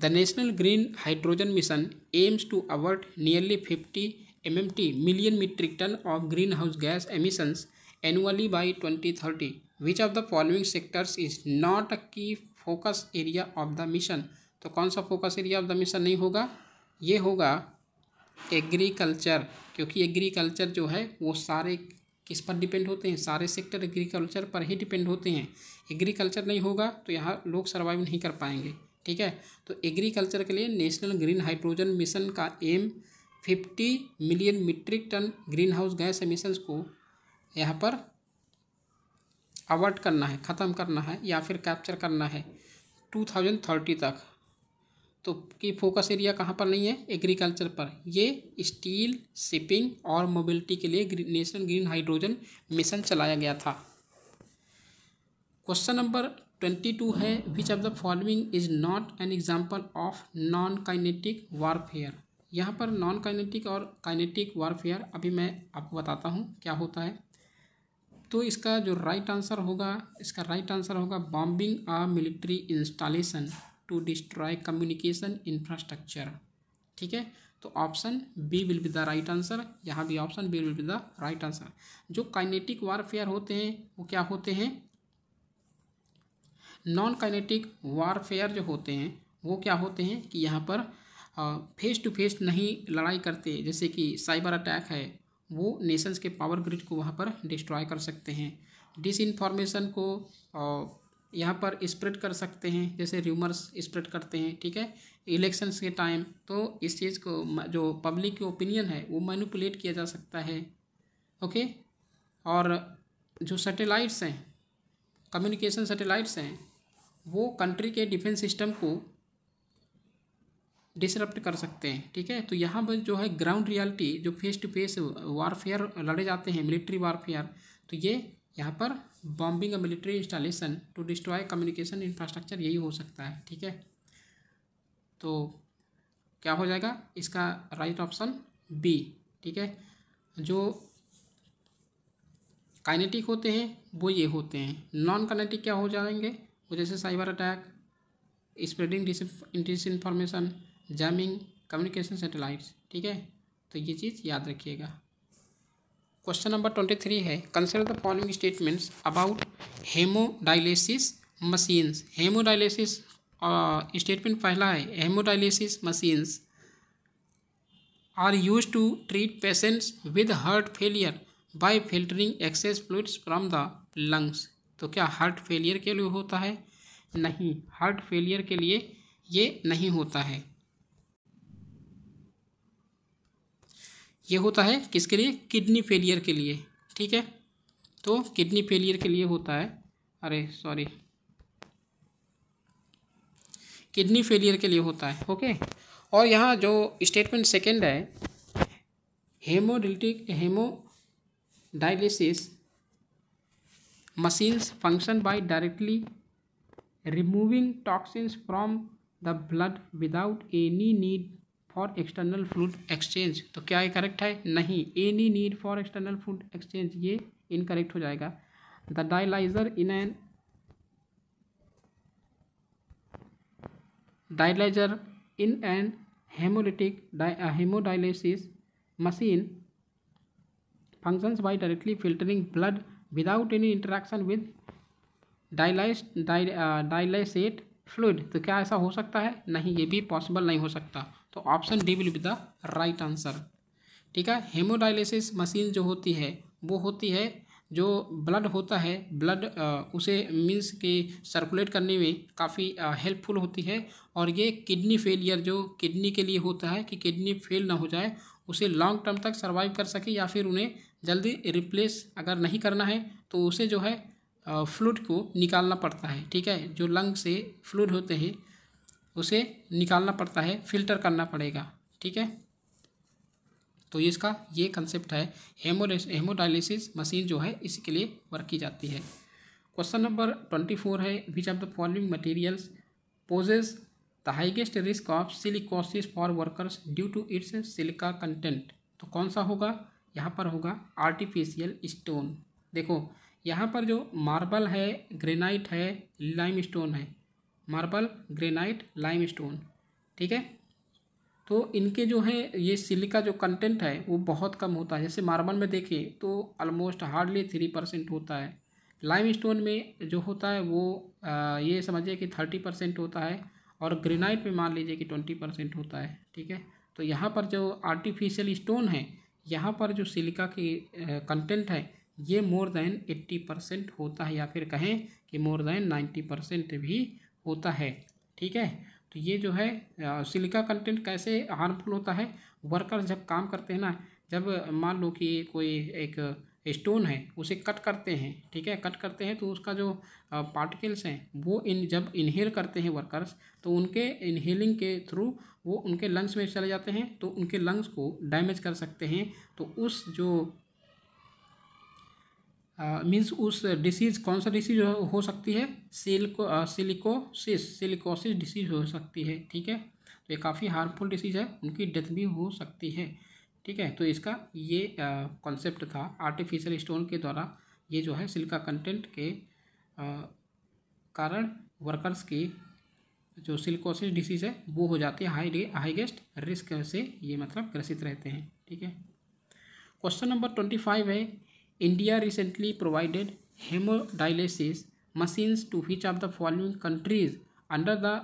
the national green hydrogen mission aims to avert nearly fifty M M T million metric ton of greenhouse gas emissions by twenty thirty which of the following sectors is not a key focus area of the mission तो कौन सा focus area of the mission नहीं होगा ये होगा एग्रीकल्चर क्योंकि एग्रीकल्चर जो है वो सारे किस पर डिपेंड होते हैं सारे सेक्टर एग्रीकल्चर पर ही डिपेंड होते हैं एग्रीकल्चर नहीं होगा तो यहाँ लोग सर्वाइव नहीं कर पाएंगे ठीक है तो एग्रीकल्चर के लिए नेशनल ग्रीन हाइड्रोजन मिशन का aim fifty million metric ton greenhouse gas emissions को यहाँ पर अवर्ट करना है ख़त्म करना है या फिर कैप्चर करना है टू थाउजेंड थर्टी तक तो की फोकस एरिया कहाँ पर नहीं है एग्रीकल्चर पर ये स्टील शिपिंग और मोबिलिटी के लिए नेशनल ग्रीन हाइड्रोजन मिशन चलाया गया था क्वेश्चन नंबर ट्वेंटी टू है which of the following is not an example of non kinetic warfare यहाँ पर नॉन काइनेटिक और काइनेटिक वारफेयर अभी मैं आपको बताता हूँ क्या होता है तो इसका जो राइट right आंसर होगा इसका राइट right आंसर होगा bombing a military installation to destroy communication infrastructure ठीक है तो option B will be the right answer यहाँ भी option B will be the right answer जो काइनेटिक वारफेयर होते हैं वो क्या होते हैं नॉन काइनेटिक वारफेयर जो होते हैं वो क्या होते हैं कि यहाँ पर फेस टू फेस नहीं लड़ाई करते जैसे कि साइबर अटैक है वो नेशंस के पावर ग्रिड को वहाँ पर डिस्ट्रॉय कर सकते हैं डिसइंफॉर्मेशन को यहाँ पर स्प्रेड कर सकते हैं जैसे र्यूमर्स स्प्रेड करते हैं ठीक है इलेक्शंस के टाइम तो इस चीज़ को जो पब्लिक की ओपिनियन है वो मैनुपुलेट किया जा सकता है ओके और जो सैटेलाइट्स हैं कम्युनिकेशन सैटेलाइट्स हैं वो कंट्री के डिफेंस सिस्टम को डिसरप्ट कर सकते हैं ठीक है तो यहाँ पर जो है ग्राउंड रियलिटी जो फेस टू फेस वारफेयर लड़े जाते हैं मिलिट्री वारफेयर तो ये यहाँ पर bombing a military installation to destroy communication infrastructure यही हो सकता है ठीक है तो क्या हो जाएगा इसका राइट ऑप्शन बी ठीक है जो काइनेटिक होते हैं वो ये होते हैं नॉन काइनेटिक क्या हो जाएंगे वो जैसे cyber attack spreading disinformation jamming communication satellites ठीक है तो ये चीज़ याद रखिएगा क्वेश्चन नंबर ट्वेंटी थ्री है consider the following statements about haemodialysis machines haemodialysis statement पहला है haemodialysis machines are use to treat patients with heart failure by filtering excess fluids from the lungs तो क्या हार्ट फेलियर के लिए होता है नहीं हार्ट फेलियर के लिए ये नहीं होता है ये होता है किसके लिए किडनी फेलियर के लिए ठीक है तो किडनी फेलियर के लिए होता है अरे सॉरी किडनी फेलियर के लिए होता है ओके और यहाँ जो स्टेटमेंट सेकंड है haemodialytic haemodialysis machines function by directly removing toxins from the blood without any need for external fluid exchange तो क्या ये करेक्ट है नहीं any need for external food exchange ये इनकरेक्ट हो जाएगा the dialyser in an dialyser in an haemolytic haemodialysis machine functions by directly filtering blood without any interaction with dialyse dialysate fluid तो क्या ऐसा हो सकता है नहीं ये भी पॉसिबल नहीं हो सकता तो option D will be the right answer ठीक है हेमोडायलिसिस मशीन जो होती है वो होती है जो ब्लड होता है ब्लड उसे मीन्स के सर्कुलेट करने में काफ़ी हेल्पफुल होती है और ये किडनी फेलियर जो किडनी के लिए होता है कि किडनी फेल ना हो जाए उसे लॉन्ग टर्म तक सर्वाइव कर सके या फिर उन्हें जल्दी रिप्लेस अगर नहीं करना है तो उसे जो है फ्लूड को निकालना पड़ता है ठीक है जो लंग से फ्लूड होते हैं उसे निकालना पड़ता है फिल्टर करना पड़ेगा ठीक है तो ये इसका ये कंसेप्ट है हेमोडायलिसिस मशीन जो है इसके लिए वर्क की जाती है क्वेश्चन नंबर ट्वेंटी फोर है which of the following materials poses the highest risk of silicosis for workers due to its silica content तो कौन सा होगा यहाँ पर होगा आर्टिफिशियल स्टोन देखो यहाँ पर जो मार्बल है ग्रेनाइट है लाइम स्टोन है मार्बल ग्रेनाइट लाइम स्टोन ठीक है तो इनके जो है ये सिलिका जो कंटेंट है वो बहुत कम होता है जैसे मार्बल में देखिए तो ऑलमोस्ट हार्डली थ्री परसेंट होता है लाइम स्टोन में जो होता है वो आ, ये समझिए कि थर्टी परसेंट होता है और ग्रेनाइट में मान लीजिए कि ट्वेंटी परसेंट होता है ठीक है तो यहाँ पर जो आर्टिफिशियल स्टोन है यहाँ पर जो सिलिका की कंटेंट है ये मोर देन एट्टी परसेंट होता है या फिर कहें कि मोर देन नाइन्टी परसेंट भी होता है ठीक है तो ये जो है सिलिका कंटेंट कैसे हार्मफुल होता है वर्कर जब काम करते हैं ना जब मान लो कि कोई एक स्टोन है उसे कट करते हैं ठीक है कट करते हैं तो उसका जो पार्टिकल्स हैं वो इन जब इनहेल करते हैं वर्कर्स तो उनके इनहेलिंग के थ्रू वो उनके लंग्स में चले जाते हैं तो उनके लंग्स को डैमेज कर सकते हैं तो उस जो मीन्स उस डिसीज़ कौन सा डिसीज हो, हो सकती है सिल्को सिलिकोसिस सिलिकोसिस डिसीज हो सकती है ठीक है तो ये काफ़ी हार्मफुल डिसीज है उनकी डेथ भी हो सकती है ठीक है तो इसका ये कॉन्सेप्ट था आर्टिफिशियल स्टोन के द्वारा ये जो है सिल्का कंटेंट के आ, कारण वर्कर्स की जो सिल्कोसिस डिसीज़ है वो हो जाती है हाई हाईगेस्ट रिस्क से ये मतलब ग्रसित रहते हैं ठीक है क्वेश्चन नंबर ट्वेंटी फाइव है India recently provided hemodialysis machines to which of the following countries under the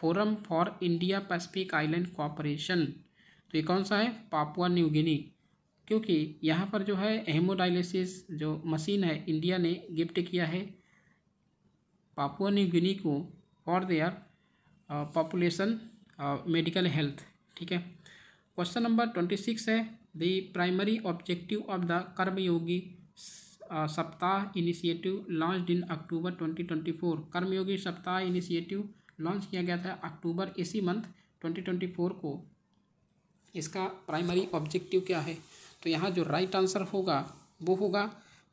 forum for India Pacific island cooperation तो ये कौन सा है पापुआ न्यू गिनी क्योंकि यहाँ पर जो है हेमोडायलिसिस जो मशीन है इंडिया ने गिफ्ट किया है पापुआ न्यू गिनी को for their population medical health ठीक है क्वेश्चन नंबर ट्वेंटी सिक्स है the primary objective of the Karmayogi Saptah uh, launch in October in October 2024 Karmayogi Saptah initiative launch किया गया था अक्टूबर इसी मंथ 2024 को इसका प्राइमरी ऑब्जेक्टिव क्या है तो यहाँ जो राइट right आंसर होगा वो होगा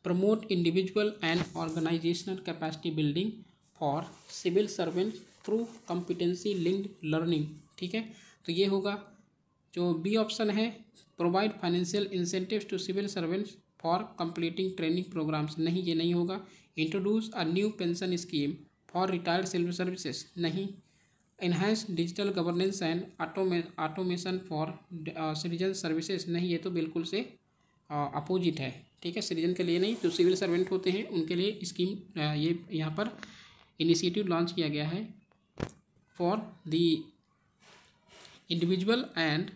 promote individual and organisational capacity building for civil servant through competency linked learning ठीक है तो ये होगा जो बी ऑप्शन है provide financial incentives to civil servants for completing training programmes नहीं ये नहीं होगा introduce a new pension scheme for retired civil services नहीं इन्हेंस डिजिटल गवर्नेंस एंड ऑटोमे ऑटोमेशन फॉर सिटीजन सर्विसेज नहीं ये तो बिल्कुल से अपोजिट uh, है ठीक है सिटीजन के लिए नहीं जो सिविल सर्वेंट होते हैं उनके लिए स्कीम uh, ये यहाँ पर इनिशिएटिव लॉन्च किया गया है for the individual and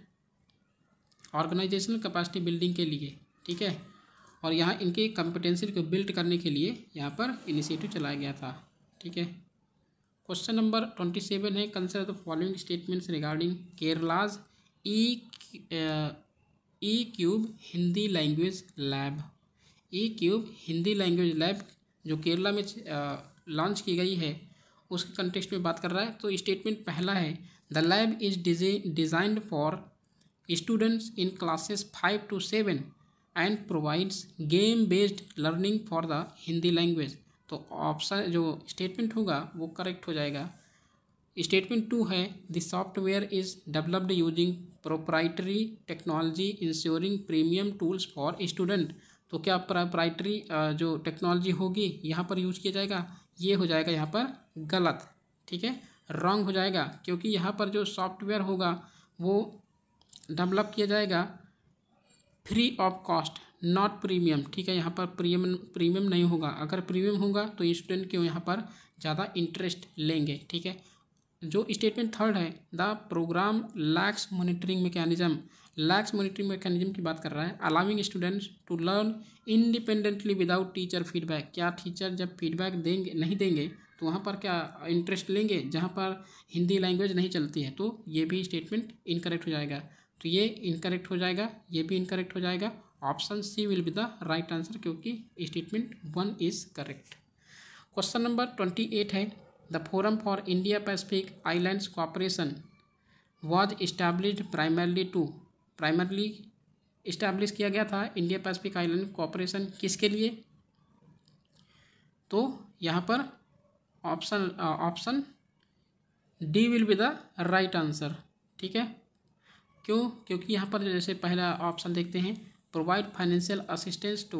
organisational capacity building के लिए ठीक है और यहाँ इनके कंपिटेंसी को बिल्ड करने के लिए यहाँ पर इनिशिएटिव चलाया गया था ठीक है क्वेश्चन नंबर ट्वेंटी सेवन है consider the following statements regarding Kerala's E E cube Hindi language lab E cube Hindi language lab जो केरला में लॉन्च uh, की गई है उसके कंटेक्स्ट में बात कर रहा है तो स्टेटमेंट पहला है the lab is designed for students in classes 5 to 7 and provides game based learning for the Hindi language तो ऑप्शन जो स्टेटमेंट होगा वो करेक्ट हो जाएगा स्टेटमेंट टू है the software is developed using proprietary technology ensuring premium tools for student तो क्या प्रोप्राइटरी जो टेक्नोलॉजी होगी यहाँ पर यूज किया जाएगा ये हो जाएगा यहाँ पर गलत ठीक है रॉन्ग हो जाएगा क्योंकि यहाँ पर जो सॉफ्टवेयर होगा वो डेवलप किया जाएगा free of cost not premium ठीक है यहाँ पर प्रीमियम प्रीमियम नहीं होगा अगर प्रीमियम होगा तो स्टूडेंट क्यों यहाँ पर ज़्यादा इंटरेस्ट लेंगे ठीक है जो स्टेटमेंट थर्ड है the programme lacks monitoring mechanism lacks monitoring mechanism की बात कर रहा है allowing students to learn independently without teacher feedback क्या टीचर जब फीडबैक देंगे नहीं देंगे तो वहाँ पर क्या इंटरेस्ट लेंगे जहाँ पर हिंदी लैंग्वेज नहीं चलती है तो ये भी स्टेटमेंट इनकरेक्ट हो जाएगा तो ये इनकरेक्ट हो जाएगा ये भी इनकरेक्ट हो जाएगा option C will be the right answer क्योंकि statement one is correct question number twenty eight है the forum for India Pacific islands cooperation was establish primarily to primarily establish किया गया था इंडिया पैसिफिक आइलैंड कॉपरेशन किसके लिए तो यहाँ पर option option D will be the right answer ठीक है क्यों क्योंकि यहाँ पर जैसे पहला ऑप्शन देखते हैं provide financial assistance to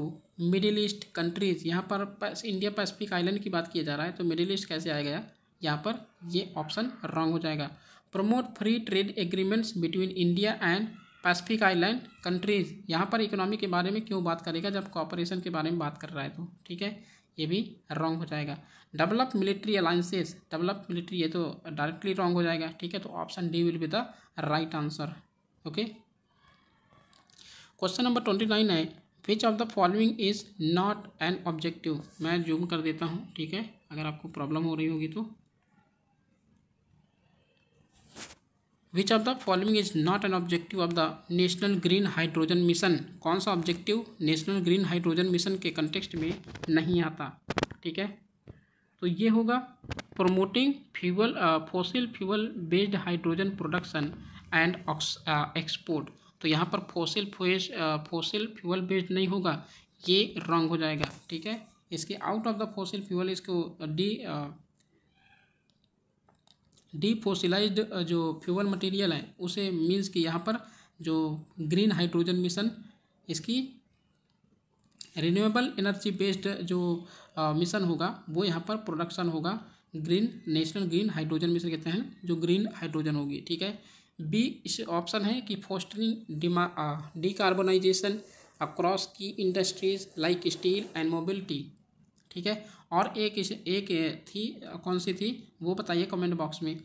middle east countries यहाँ पर इंडिया पैसिफिक आइलैंड की बात किया जा रहा है तो मिडिल ईस्ट कैसे आ गया यहाँ पर ये ऑप्शन रॉन्ग हो जाएगा promote free trade agreements between India and Pacific island countries यहाँ पर इकोनॉमी के बारे में क्यों बात करेगा जब कॉपरेशन के बारे में बात कर रहा है तो ठीक है ये भी रॉन्ग हो जाएगा develop military alliances develop military ये तो डायरेक्टली रॉन्ग हो जाएगा ठीक है तो option D will be the right answer okay question number twenty nine है which of the following is not an objective मैं जूम कर देता हूँ ठीक है अगर आपको प्रॉब्लम हो रही होगी तो which of the following is not an objective of the national green hydrogen mission कौन सा objective national green hydrogen mission के कंटेक्सट में नहीं आता ठीक है तो ये होगा promoting fuel fossil fuel based hydrogen production and export uh, तो यहाँ पर फोसिल फोस फोसिल फ्यूअल बेस्ड नहीं होगा ये रॉन्ग हो जाएगा ठीक है इसके out of the fossil fuel इसको डी डीफोसिलाइज्ड uh, uh, जो फ्यूअल मटेरियल है उसे मीन्स कि यहाँ पर जो ग्रीन हाइड्रोजन मिशन इसकी रिन्यूएबल एनर्जी बेस्ड जो मिशन होगा वो यहाँ पर प्रोडक्शन होगा green national green hydrogen mission कहते हैं जो ग्रीन हाइड्रोजन होगी ठीक है बी इस ऑप्शन है कि फोस्टरिंग डिमा decarbonisation across key industries like steel and mobility ठीक है और एक इस एक थी कौन सी थी वो बताइए कमेंट बॉक्स में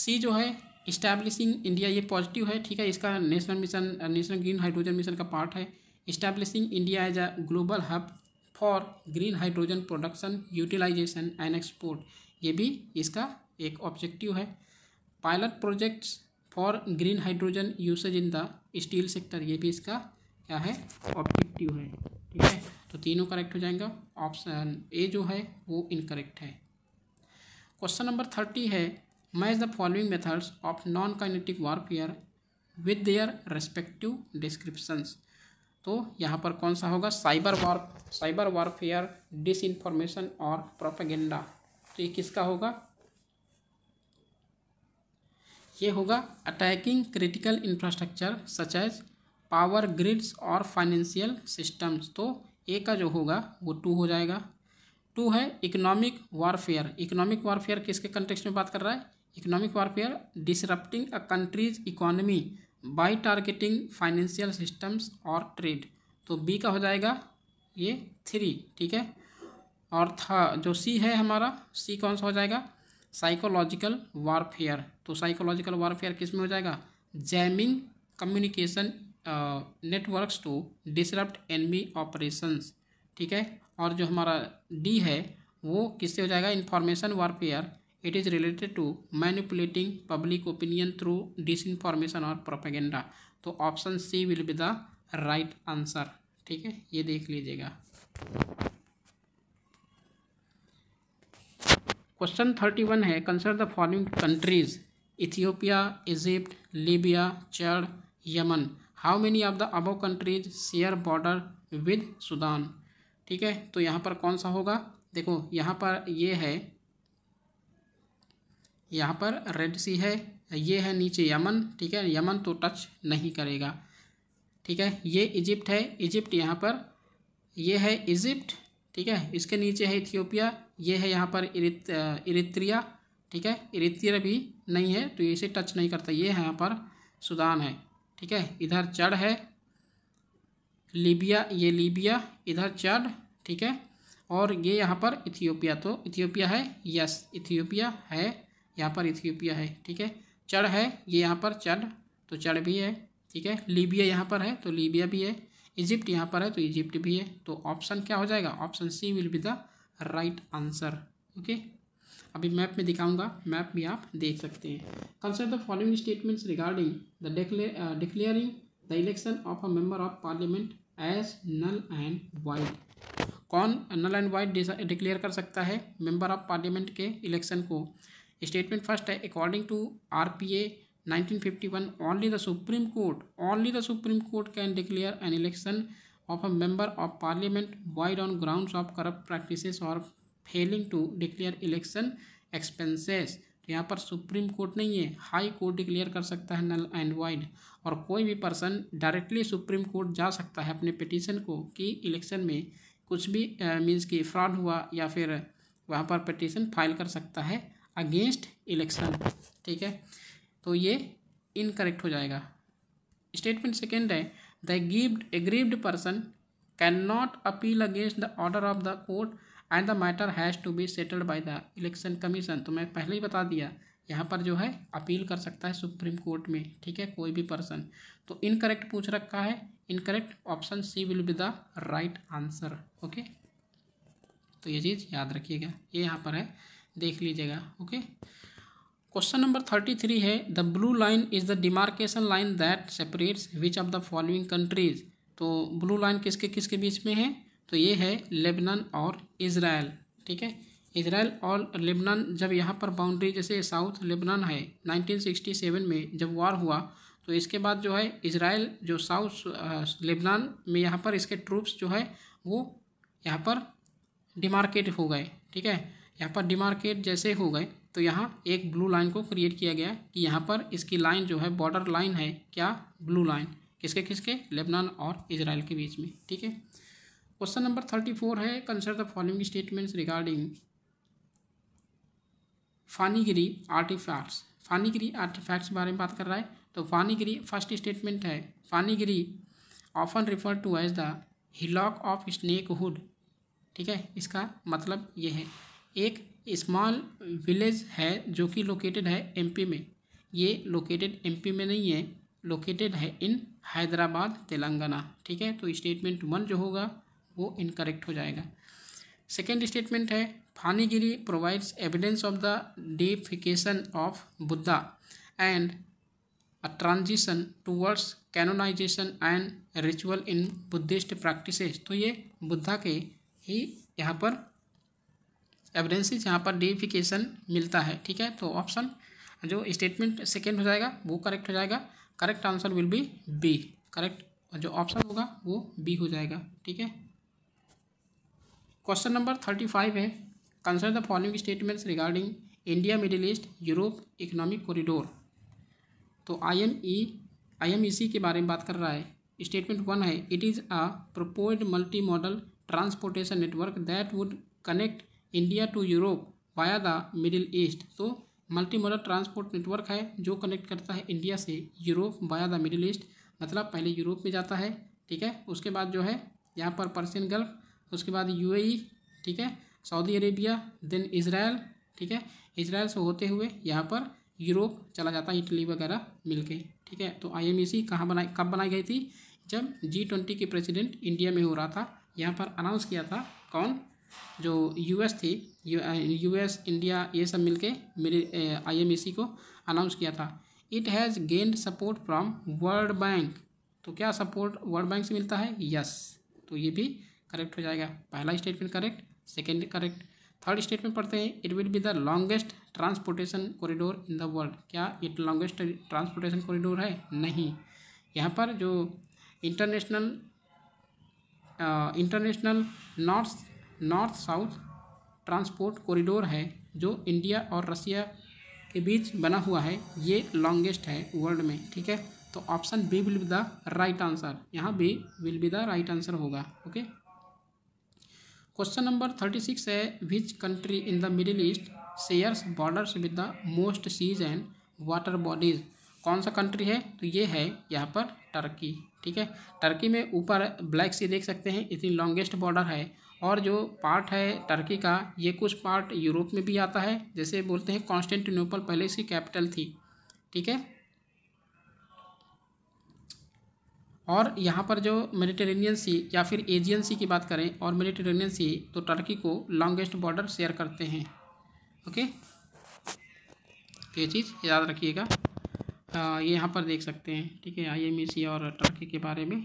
सी जो है इस्टेब्लिशिंग इंडिया ये पॉजिटिव है ठीक है इसका national mission national green hydrogen mission का पार्ट है establishing India as a global hub for green hydrogen production utilisation and export ये भी इसका एक ऑब्जेक्टिव है pilot projects for green hydrogen usage in the steel sector ये भी इसका क्या है ऑब्जेक्टिव है ठीक है तो तीनों करेक्ट हो जाएगा ऑप्शन ए जो है वो इनकरेक्ट है क्वेश्चन नंबर थर्टी है match the following methods of non kinetic warfare with their respective descriptions तो यहाँ पर कौन सा होगा cyber war cyber warfare disinformation और प्रोपेगेंडा तो ये किसका होगा ये होगा attacking critical infrastructure such as power grids और फाइनेंशियल सिस्टम्स तो ए का जो होगा वो टू हो जाएगा टू है इकोनॉमिक वारफेयर इकोनॉमिक वारफेयर किसके कंटेक्स में बात कर रहा है economic warfare disrupting a country's economy by targeting financial systems और ट्रेड तो बी का हो जाएगा ये थ्री ठीक है और था जो सी है हमारा सी कौन सा हो जाएगा साइकोलॉजिकल वारफेयर तो साइकोलॉजिकल वारफेयर किस में हो जाएगा jamming communication networks to disrupt enemy operations ठीक है और जो हमारा डी है वो किससे हो जाएगा information warfare it is related to manipulating public opinion through disinformation और प्रोपेगेंडा तो option C will be the right answer ठीक है ये देख लीजिएगा क्वेश्चन थर्टी वन है consider the following countries Ethiopia Egypt Libya Chad, Yemen how many of the above countries share border with Sudan? ठीक है तो यहाँ पर कौन सा होगा देखो यहाँ पर ये है यहाँ पर रेड सी है ये है नीचे यमन ठीक है यमन तो टच नहीं करेगा ठीक है ये इजिप्ट है इजिप्ट यहाँ पर ये है इजिप्ट ठीक है इसके नीचे है इथियोपिया ये है यहाँ पर इरित इरित्रिया ठीक है इरित्र भी नहीं है तो इसे टच नहीं करता ये यहाँ पर सुदान है ठीक है इधर चढ़ है लीबिया ये लीबिया इधर चढ़ ठीक है और ये यहाँ पर इथियोपिया तो इथियोपिया है यस इथियोपिया है यहाँ पर इथियोपिया है ठीक है चढ़ है ये यहाँ पर चढ़ तो चढ़ भी है ठीक है लीबिया यहाँ पर है तो लीबिया भी है इजिप्ट यहाँ पर है तो इजिप्ट भी है तो ऑप्शन क्या हो जाएगा option C will be the right answer okay अभी मैप में दिखाऊंगा मैप भी आप देख सकते हैं consider the following statements regarding the declaring the election of a member of parliament as null and void कौन नल एंड वाइट डिक्लेयर कर सकता है मेंबर ऑफ पार्लियामेंट के इलेक्शन को स्टेटमेंट फर्स्ट है according to R P A 1951 only the supreme court only the supreme court can declare an election of a member of parliament void on grounds of corrupt practices or failing to declare election expenses तो यहाँ पर सुप्रीम कोर्ट नहीं है हाई कोर्ट डिक्लेयर कर सकता है नल एंड वाइड और कोई भी पर्सन डायरेक्टली सुप्रीम कोर्ट जा सकता है अपने पिटीशन को कि इलेक्शन में कुछ भी मीन्स कि फ्रॉड हुआ या फिर वहाँ पर पटिशन फाइल कर सकता है अगेंस्ट इलेक्शन ठीक है तो ये इनकरेक्ट हो जाएगा स्टेटमेंट सेकेंड है द गिव्ड aggrieved person can not appeal against the order of the court and the matter has to be settled by the election commission तो मैं पहले ही बता दिया यहाँ पर जो है अपील कर सकता है सुप्रीम कोर्ट में ठीक है कोई भी पर्सन तो इनकरेक्ट पूछ रखा है incorrect option C will be the right answer okay तो ये चीज़ याद रखिएगा ये यहाँ पर है देख लीजिएगा okay question number thirty three है the blue line is the demarcation line that separates which of the following countries तो ब्लू लाइन किसके किसके बीच में है तो ये है लेबनान और इसराइल ठीक है इसराइल और लेबनान जब यहाँ पर बाउंड्री जैसे साउथ लेबनान है 1967 में जब वार हुआ तो इसके बाद जो है इसराइल जो साउथ लेबनान में यहाँ पर इसके ट्रूप्स जो है वो यहाँ पर डिमार्केट हो गए ठीक है यहाँ पर डिमार्केट जैसे हो गए तो यहाँ एक ब्लू लाइन को क्रिएट किया गया कि यहाँ पर इसकी लाइन जो है बॉर्डर लाइन है क्या ब्लू लाइन किसके किसके लेबनान और इसराइल के बीच में ठीक है क्वेश्चन नंबर थर्टी फोर है consider the following statements regarding Phanigiri artefacts Phanigiri artefacts बारे में बात कर रहा है तो फानीगिरी फर्स्ट स्टेटमेंट है Phanigiri often refer to as the hillock of snake hood ठीक है इसका मतलब ये है एक स्मॉल विलेज है जो कि लोकेटेड है एमपी में ये लोकेटेड एमपी में नहीं है लोकेटेड है इन हैदराबाद तेलंगाना ठीक है तो स्टेटमेंट वन जो होगा वो इनकरेक्ट हो जाएगा सेकेंड स्टेटमेंट है Phanigiri provides evidence of the deification of Buddha and a transition towards canonisation and ritual in Buddhist practice तो ये बुद्धा के ही यहाँ पर एविडेंसिस यहाँ पर डेफिकेशन मिलता है ठीक है तो ऑप्शन जो स्टेटमेंट सेकेंड हो जाएगा वो करेक्ट हो जाएगा correct answer will be B correct जो ऑप्शन होगा वो बी हो जाएगा ठीक है क्वेश्चन नंबर थर्टी फाइव है concern the following statements regarding India middle east Europe economic corridor तो I M E I M E सी के बारे में बात कर रहा है स्टेटमेंट वन है it is a propose multi modal transportation network that would connect India to Europe via the middle east तो मल्टी मॉडल ट्रांसपोर्ट नेटवर्क है जो कनेक्ट करता है इंडिया से Europe via the middle east मतलब पहले यूरोप में जाता है ठीक है उसके बाद जो है यहाँ पर पर्सियन गल्फ उसके बाद यूएई ठीक है सऊदी अरेबिया देन इसराइल ठीक है इसराइल से होते हुए यहाँ पर यूरोप चला जाता है इटली वगैरह मिलके ठीक है तो आई एम e कहाँ बनाई कब बनाई गई थी जब जी ट्वेंटी के प्रेसिडेंट इंडिया में हो रहा था यहाँ पर अनाउंस किया था कौन जो यूएस थी यू एस इंडिया ये सब मिलके मेरे सी uh, e को अनाउंस किया था it has gained support from world bank तो क्या सपोर्ट वर्ल्ड बैंक से मिलता है यस तो ये भी करेक्ट हो जाएगा पहला statement correct second correct third statement पढ़ते हैं it will be the longest transportation corridor in the world क्या ये लॉन्गेस्ट ट्रांसपोर्टेशन कॉरिडोर है नहीं यहाँ पर जो international international north north south transport corridor है जो इंडिया और रसिया के बीच बना हुआ है ये लॉन्गेस्ट है वर्ल्ड में ठीक है तो option B will be the right answer यहाँ B will be the right answer होगा okay question number thirty six है which country in the middle east shares borders with the most seas and water bodies कौन सा कंट्री है तो ये है यहाँ पर टर्की ठीक है टर्की में ऊपर ब्लैक सी देख सकते हैं इतनी लॉन्गेस्ट बॉर्डर है और जो पार्ट है टर्की का ये कुछ पार्ट यूरोप में भी आता है जैसे बोलते हैं कॉन्स्टेंटिनोपल पहले इसकी कैपिटल थी ठीक है और यहाँ पर जो मेडिटेरेनियन सी या फिर एजियन सी की बात करें और मेडिटेरेनियन सी तो टर्की को लॉन्गेस्ट बॉर्डर शेयर करते हैं ओके तो ये चीज़ याद रखिएगा ये यहाँ पर देख सकते हैं ठीक है आई सी e और टर्की के बारे में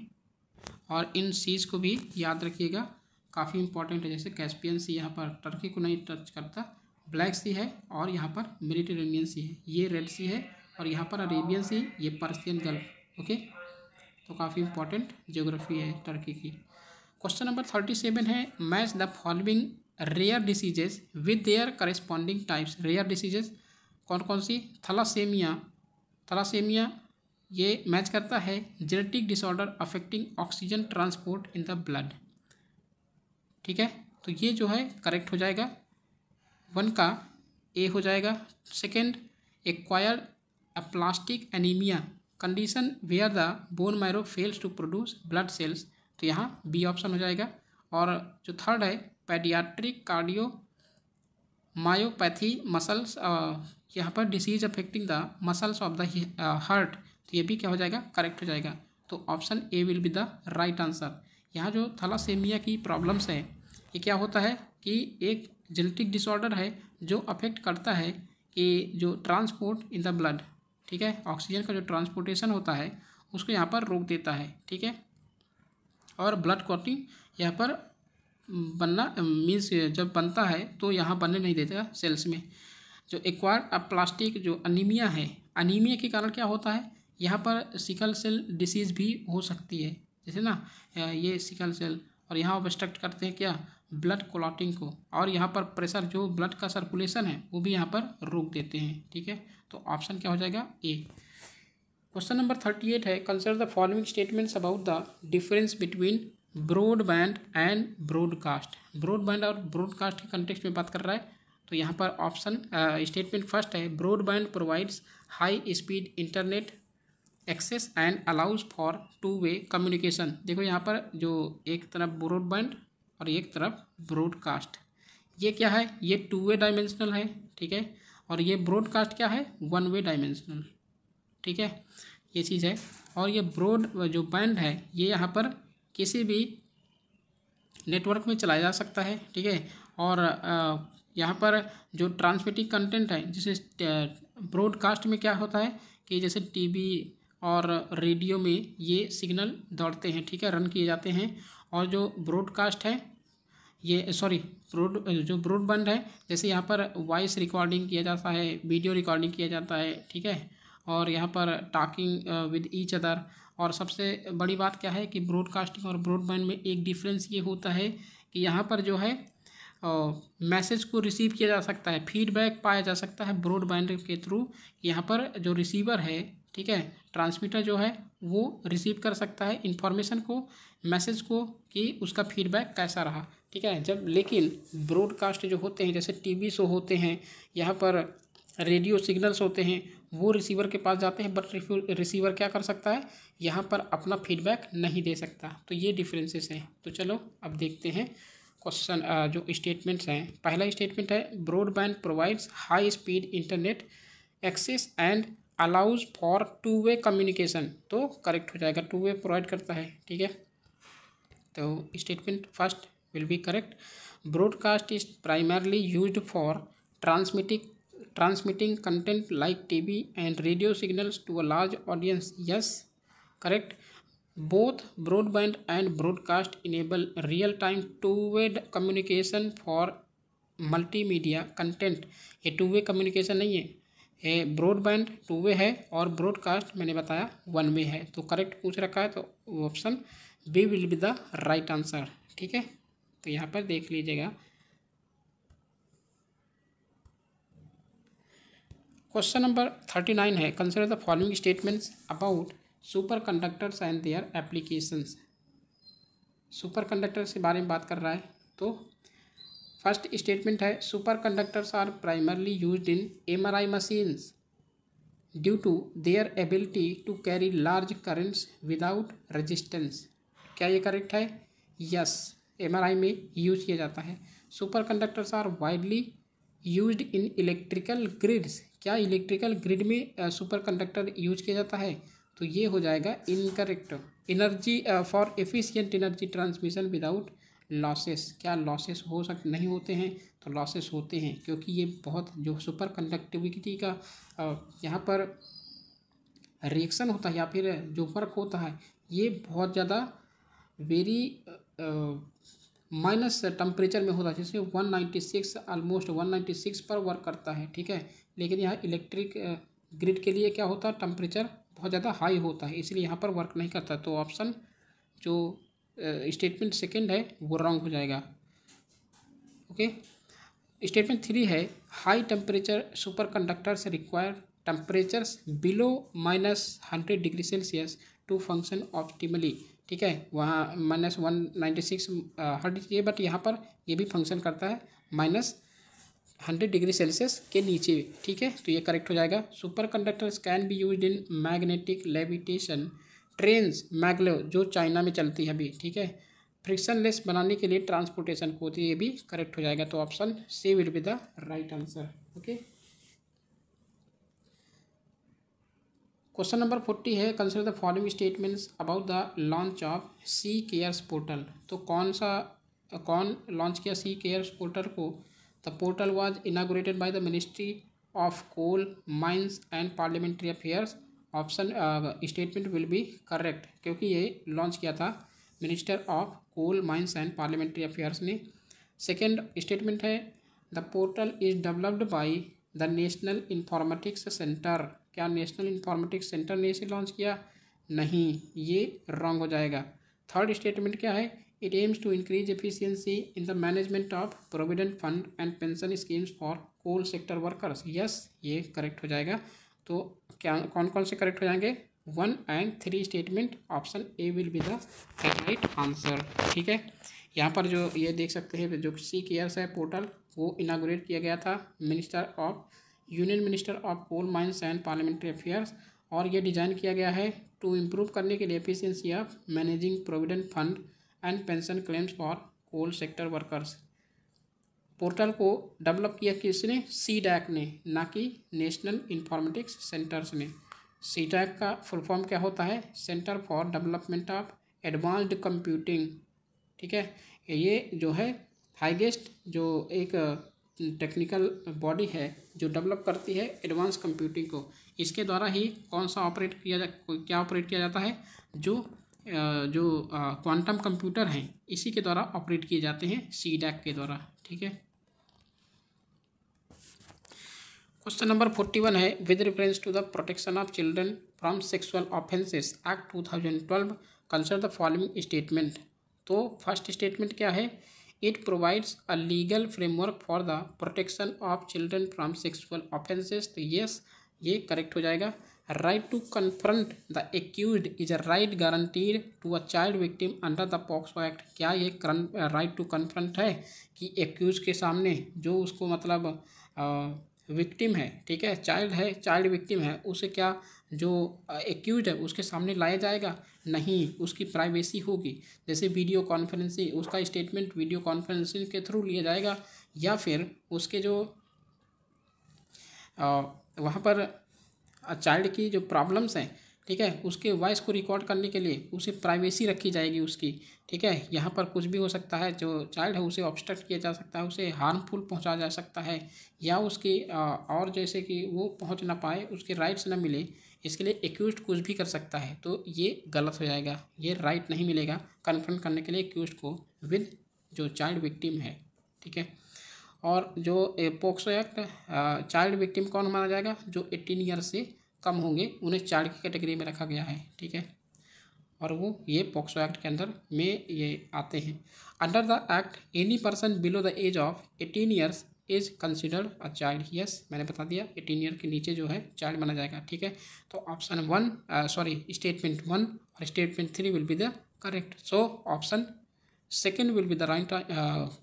और इन सीज़ को भी याद रखिएगा काफ़ी इंपॉर्टेंट है जैसे कैस्पियन सी यहाँ पर टर्की को नहीं टच करता ब्लैक सी है और यहाँ पर मेडिटेरेनियन सी है ये रेड सी है और यहाँ पर अरेबियन सी ये पर्सियन गल्फ ओके तो काफ़ी इंपॉर्टेंट जियोग्राफी है टर्की की क्वेश्चन नंबर थर्टी सेवन है match the following rare diseases with their corresponding types rare diseases कौन कौन सी थलासेमिया थलासेमिया ये मैच करता है genetic disorder affecting oxygen transport in the blood ठीक है तो ये जो है करेक्ट हो जाएगा वन का ए हो जाएगा second acquired aplastic anaemia condition where the bone marrow fails to produce blood cells तो यहाँ बी ऑप्शन हो जाएगा और जो थर्ड है पेडियाट्रिक कार्डियो मायोपैथी मसल्स यहाँ पर disease affecting the muscles of the heart तो ये भी क्या हो जाएगा करेक्ट हो जाएगा तो option A will be the right answer यहाँ जो थलासेमिया की प्रॉब्लम्स है ये क्या होता है कि एक जेनेटिक डिसऑर्डर है जो अफेक्ट करता है कि जो ट्रांसपोर्ट इन द ब्लड ठीक है ऑक्सीजन का जो ट्रांसपोर्टेशन होता है उसको यहाँ पर रोक देता है ठीक है और ब्लड क्लॉटिंग यहाँ पर बनना मीन्स जब बनता है तो यहाँ बनने नहीं देता सेल्स में जो एक्वायर प्लास्टिक जो अनीमिया है अनीमिया के कारण क्या होता है यहाँ पर सिकल सेल डिसीज़ भी हो सकती है जैसे ना ये सिकल सेल और यहाँ ऑब्स्ट्रक्ट करते हैं क्या ब्लड क्लॉटिंग को और यहाँ पर प्रेशर जो ब्लड का सर्कुलेशन है वो भी यहाँ पर रोक देते हैं ठीक है तो ऑप्शन क्या हो जाएगा A question number thirty eight है consider the following statements about the difference between broadband and broadcast broadband और ब्रॉडकास्ट के कंटेक्स्ट में बात कर रहा है तो यहाँ पर ऑप्शन स्टेटमेंट फर्स्ट है broadband provides high speed internet access and allows for two way communication देखो यहाँ पर जो एक तरफ ब्रॉडबैंड और एक तरफ ब्रॉडकास्ट ये क्या है ये टू वे डायमेंशनल है ठीक है और ये ब्रॉडकास्ट क्या है वन वे डायमेंशनल ठीक है ये चीज़ है और ये ब्रॉड जो बैंड है ये यहाँ पर किसी भी नेटवर्क में चलाया जा सकता है ठीक है और यहाँ पर जो ट्रांसमिटिंग कंटेंट है जैसे ब्रॉडकास्ट में क्या होता है कि जैसे टीवी और रेडियो में ये सिग्नल दौड़ते हैं ठीक है रन किए जाते हैं और जो ब्रॉडकास्ट है ये सॉरी ब्रोड जो ब्रॉडबैंड है जैसे यहाँ पर वॉइस रिकॉर्डिंग किया जाता है वीडियो रिकॉर्डिंग किया जाता है ठीक है और यहाँ पर टॉकिंग विद ईच अदर और सबसे बड़ी बात क्या है कि ब्रॉडकास्टिंग और ब्रॉडबैंड में एक डिफरेंस ये होता है कि यहाँ पर जो है मैसेज uh, को रिसीव किया जा सकता है फीडबैक पाया जा सकता है ब्रॉडबैंड के थ्रू यहाँ पर जो रिसीवर है ठीक है ट्रांसमीटर जो है वो रिसीव कर सकता है इन्फॉर्मेशन को मैसेज को कि उसका फीडबैक कैसा रहा ठीक है जब लेकिन ब्रॉडकास्ट जो होते हैं जैसे टीवी शो होते हैं यहाँ पर रेडियो सिग्नल्स होते हैं वो रिसीवर के पास जाते हैं बट रिसीवर क्या कर सकता है यहाँ पर अपना फीडबैक नहीं दे सकता तो ये डिफरेंसेस हैं तो चलो अब देखते हैं क्वेश्चन जो स्टेटमेंट्स हैं पहला स्टेटमेंट है broadband provides high speed internet access and allows for two way communication तो करेक्ट हो जाएगा टू वे प्रोवाइड करता है ठीक है तो statement first will be correct broadcast is primarily use for transmitting transmitting content like TV and radio signals to a large audience yes correct both broadband and broadcast enable real time two way communication for multimedia content ये टू वे कम्युनिकेशन नहीं है ब्रॉडबैंड टू वे है और ब्रॉडकास्ट मैंने बताया वन वे है तो करेक्ट पूछ रखा है तो option B will be the right answer ठीक है तो यहाँ पर देख लीजिएगा क्वेश्चन नंबर थर्टी नाइन है consider the following statements about superconductors and their applications superconductors के बारे में बात कर रहा है तो फर्स्ट स्टेटमेंट है superconductors are primarily use in M R I machines due to their ability to carry large currents without resistance क्या ये करेक्ट है यस एम आर आई में यूज किया जाता है superconductors are widely use in electrical grids क्या इलेक्ट्रिकल ग्रिड में सुपर कंडक्टर यूज किया जाता है तो ये हो जाएगा incorrect energy for efficient energy transmission without losses क्या लॉसेस हो सकते नहीं होते हैं तो लॉसेस होते हैं क्योंकि ये बहुत जो सुपर कंडक्टिविटी का यहाँ पर रिएक्शन होता है या फिर जो फ़र्क होता है ये बहुत ज़्यादा वेरी माइनस टेम्परेचर में होता है जैसे 196 ऑलमोस्ट 196 पर वर्क करता है ठीक है लेकिन यहाँ इलेक्ट्रिक ग्रिड के लिए क्या होता है टेम्परेचर बहुत ज़्यादा हाई होता है इसलिए यहाँ पर वर्क नहीं करता तो ऑप्शन जो स्टेटमेंट सेकेंड है वो रॉन्ग हो जाएगा ओके स्टेटमेंट थ्री है हाई टेम्परेचर सुपर कंडक्टर से require temperatures below minus hundred degree Celsius to function optimally ठीक है वहाँ माइनस वन नाइन्टी सिक्स हर ये बट यहाँ पर ये भी फंक्शन करता है माइनस हंड्रेड डिग्री सेल्सियस के नीचे ठीक है तो ये करेक्ट हो जाएगा superconductors can be use in magnetic levitation train maglev जो चाइना में चलती है अभी ठीक है फ्रिक्शन लेस बनाने के लिए ट्रांसपोर्टेशन को है तो ये भी करेक्ट हो जाएगा तो option C will be the right answer okay question number forty है consider the following statements about the launch of C CARES portal तो कौन सा कौन लॉन्च किया सी केयर्स पोर्टल को the portal was inaugurated by the ministry of coal mines and parliamentary affairs option statement will be correct क्योंकि ये लॉन्च किया था minister of coal mines and parliamentary affairs ने सेकेंड स्टेटमेंट है the portal is developed by the national informatics centre क्या नेशनल इंफॉर्मेटिक्स सेंटर ने इसे लॉन्च किया नहीं ये रॉन्ग हो जाएगा थर्ड स्टेटमेंट क्या है it aims to increase efficiency in the management of provident fund and pension schemes for coal sector workers yes ये करेक्ट हो जाएगा तो क्या कौन कौन से करेक्ट हो जाएंगे one and three statement option A will be the right answer ठीक है यहाँ पर जो ये देख सकते हैं जो सी केयर्स है पोर्टल वो इनाग्रेट किया गया था minister of union minister of coal mines and parliamentary affairs और ये डिज़ाइन किया गया है टू इम्प्रूव करने के लिए efficiency of managing provident fund and pension claims for coal sector workers portal को डेवलप किया किसने सी डैक ने ना कि नेशनल इंफॉर्मेटिक्स सेंटर्स ने सी डैक का फुल फॉर्म क्या होता है centre for development of advanced computing ठीक है ये जो है हाईगेस्ट जो एक टेक्निकल बॉडी है जो डेवलप करती है एडवांस कंप्यूटिंग को इसके द्वारा ही कौन सा ऑपरेट किया जा क्या ऑपरेट किया जाता है जो जो क्वांटम कंप्यूटर हैं इसी के द्वारा ऑपरेट किए जाते हैं सी डैक के द्वारा ठीक है क्वेश्चन नंबर फोर्टी वन है with reference to the protection of children from sexual offences act two thousand twelve concern the following statement तो फर्स्ट स्टेटमेंट क्या है it provides a legal framework for the protection of children from sexual offences तो यस ये करेक्ट हो जाएगा right to confront the accused is a right guaranteed to a child victim under the POCSO act क्या ये राइट टू कन्फ्रंट है कि एक्यूज के सामने जो उसको मतलब विक्टिम uh, है ठीक है चाइल्ड है चाइल्ड विक्टिम है उसे क्या जो एक्यूज uh, है उसके सामने लाया जाएगा नहीं उसकी प्राइवेसी होगी जैसे वीडियो कॉन्फ्रेंसिंग उसका स्टेटमेंट वीडियो कॉन्फ्रेंसिंग के थ्रू लिया जाएगा या फिर उसके जो आ, uh, वहाँ पर चाइल्ड की जो प्रॉब्लम्स हैं ठीक है उसके वॉइस को रिकॉर्ड करने के लिए उसे प्राइवेसी रखी जाएगी उसकी ठीक है यहाँ पर कुछ भी हो सकता है जो चाइल्ड है उसे ऑब्स्ट्रक्ट किया जा सकता है उसे हार्मफुल पहुँचा जा सकता है या उसकी और जैसे कि वो पहुँच ना पाए उसके राइट्स ना मिले इसके लिए एक्यूज कुछ भी कर सकता है तो ये गलत हो जाएगा ये राइट नहीं मिलेगा कन्फर्म करने के लिए एक्यूज को विद जो चाइल्ड विक्टिम है ठीक है और जो पोक्सो एक्ट चाइल्ड विक्टिम कौन माना जाएगा जो एट्टीन ईयर से कम होंगे उन्हें चाइल्ड की कैटेगरी में रखा गया है ठीक है और वो ये पोक्सो एक्ट के अंदर में ये आते हैं under the act any person below the age of eighteen years is considered a child yes मैंने बता दिया एटीन ईयर के नीचे जो है चाइल्ड माना जाएगा ठीक है तो option one sorry statement one और statement three will be the correct so option second will be the right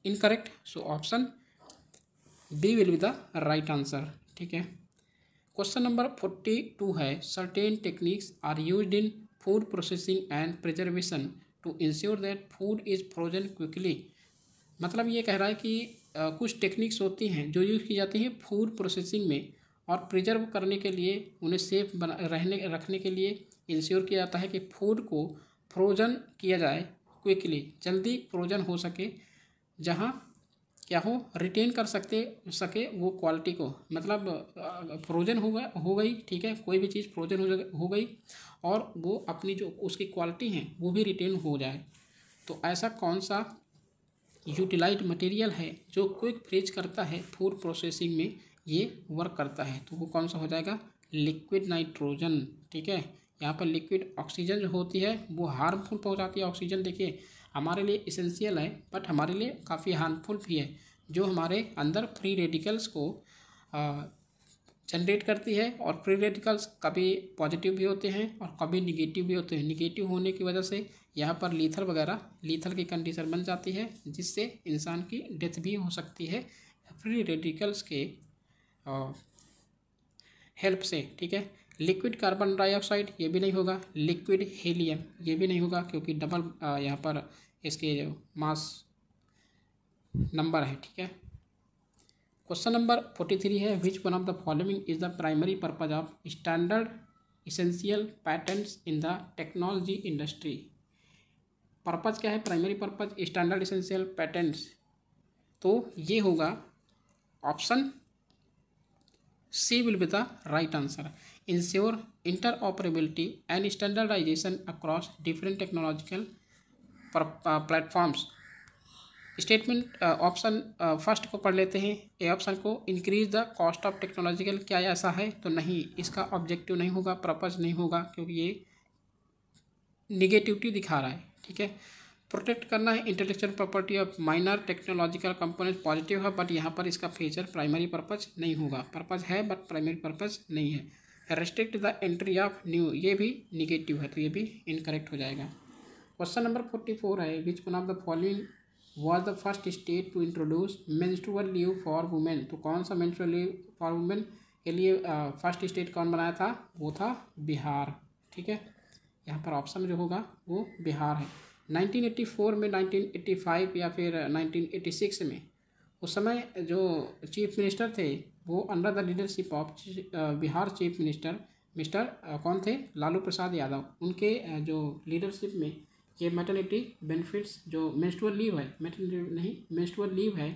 incorrect so option B will be the right answer ठीक है क्वेश्चन नंबर फोर्टी टू है certain techniques are use in food processing and preservation to ensure that food is frozen quickly मतलब ये कह रहा है कि आ, कुछ टेक्निक्स होती हैं जो यूज़ की जाती हैं फूड प्रोसेसिंग में और प्रिजर्व करने के लिए उन्हें सेफ बना रहने रखने के लिए इंश्योर किया जाता है कि फूड को फ्रोजन किया जाए क्विकली जल्दी फ्रोजन हो सके जहाँ क्या हो रिटेन कर सकते सके वो क्वालिटी को मतलब फ्रोजन हो गया हो गई ठीक है कोई भी चीज़ फ्रोजन हो हो गई और वो अपनी जो उसकी क्वालिटी है वो भी रिटेन हो जाए तो ऐसा कौन सा यूटिलाइज मटेरियल है जो क्विक फ्रीज करता है फूड प्रोसेसिंग में ये वर्क करता है तो वो कौन सा हो जाएगा लिक्विड नाइट्रोजन ठीक है यहाँ पर लिक्विड ऑक्सीजन जो होती है वो हार्मफुल पहुँचाती है ऑक्सीजन देखिए हमारे लिए इसेंशियल है बट हमारे लिए काफ़ी हार्मफुल भी है जो हमारे अंदर फ्री रेडिकल्स को जनरेट करती है और फ्री रेडिकल्स कभी पॉजिटिव भी होते हैं और कभी निगेटिव भी होते हैं निगेटिव होने की वजह से यहाँ पर लीथल वगैरह लीथल की कंडीशन बन जाती है जिससे इंसान की डेथ भी हो सकती है फ्री रेडिकल्स के हेल्प से ठीक है लिक्विड कार्बन डाइऑक्साइड ये भी नहीं होगा लिक्विड हीलियम ये भी नहीं होगा क्योंकि डबल यहाँ पर इसके जो मास नंबर है ठीक है क्वेश्चन नंबर फोर्टी थ्री है which one of the following is the primary purpose of standard essential patterns in the technology industry purpose क्या है primary purpose standard essential patterns तो ये होगा option C will be the right answer ensure interoperability and standardization across different technological platforms statement option first को पढ़ लेते हैं ए ऑप्शन को increase the cost of technological क्या ऐसा है तो नहीं इसका ऑब्जेक्टिव नहीं होगा पर्पज़ नहीं होगा क्योंकि ये निगेटिविटी दिखा रहा है ठीक है प्रोटेक्ट करना है intellectual property of minor technological component positive है बट यहाँ पर इसका फीचर प्राइमरी पर्पज़ नहीं होगा पर्पज़ है बट प्राइमरी पर्पज़ नहीं है restrict the entry of new ये भी निगेटिव है तो ये भी इनकरेक्ट हो जाएगा क्वेश्चन नंबर फोर्टी फोर है which one of the following was the first state to introduce menstrual leave for women तो कौन सा मेंस्ट्रुअल लीव फॉर वुमेन के लिए फर्स्ट स्टेट कौन बनाया था वो था बिहार ठीक है यहाँ पर ऑप्शन जो होगा वो बिहार है नाइनटीन फोर में नाइनटीन फाइव या फिर नाइनटीन सिक्स में उस समय जो चीफ मिनिस्टर थे वो under the leadership of Bihar chief minister mister कौन थे लालू प्रसाद यादव उनके जो लीडरशिप में ये मेटर्निटी बेनिफिट्स जो मेंस्ट्रुअल लीव है मेटर्निटी नहीं मेंस्ट्रुअल लीव है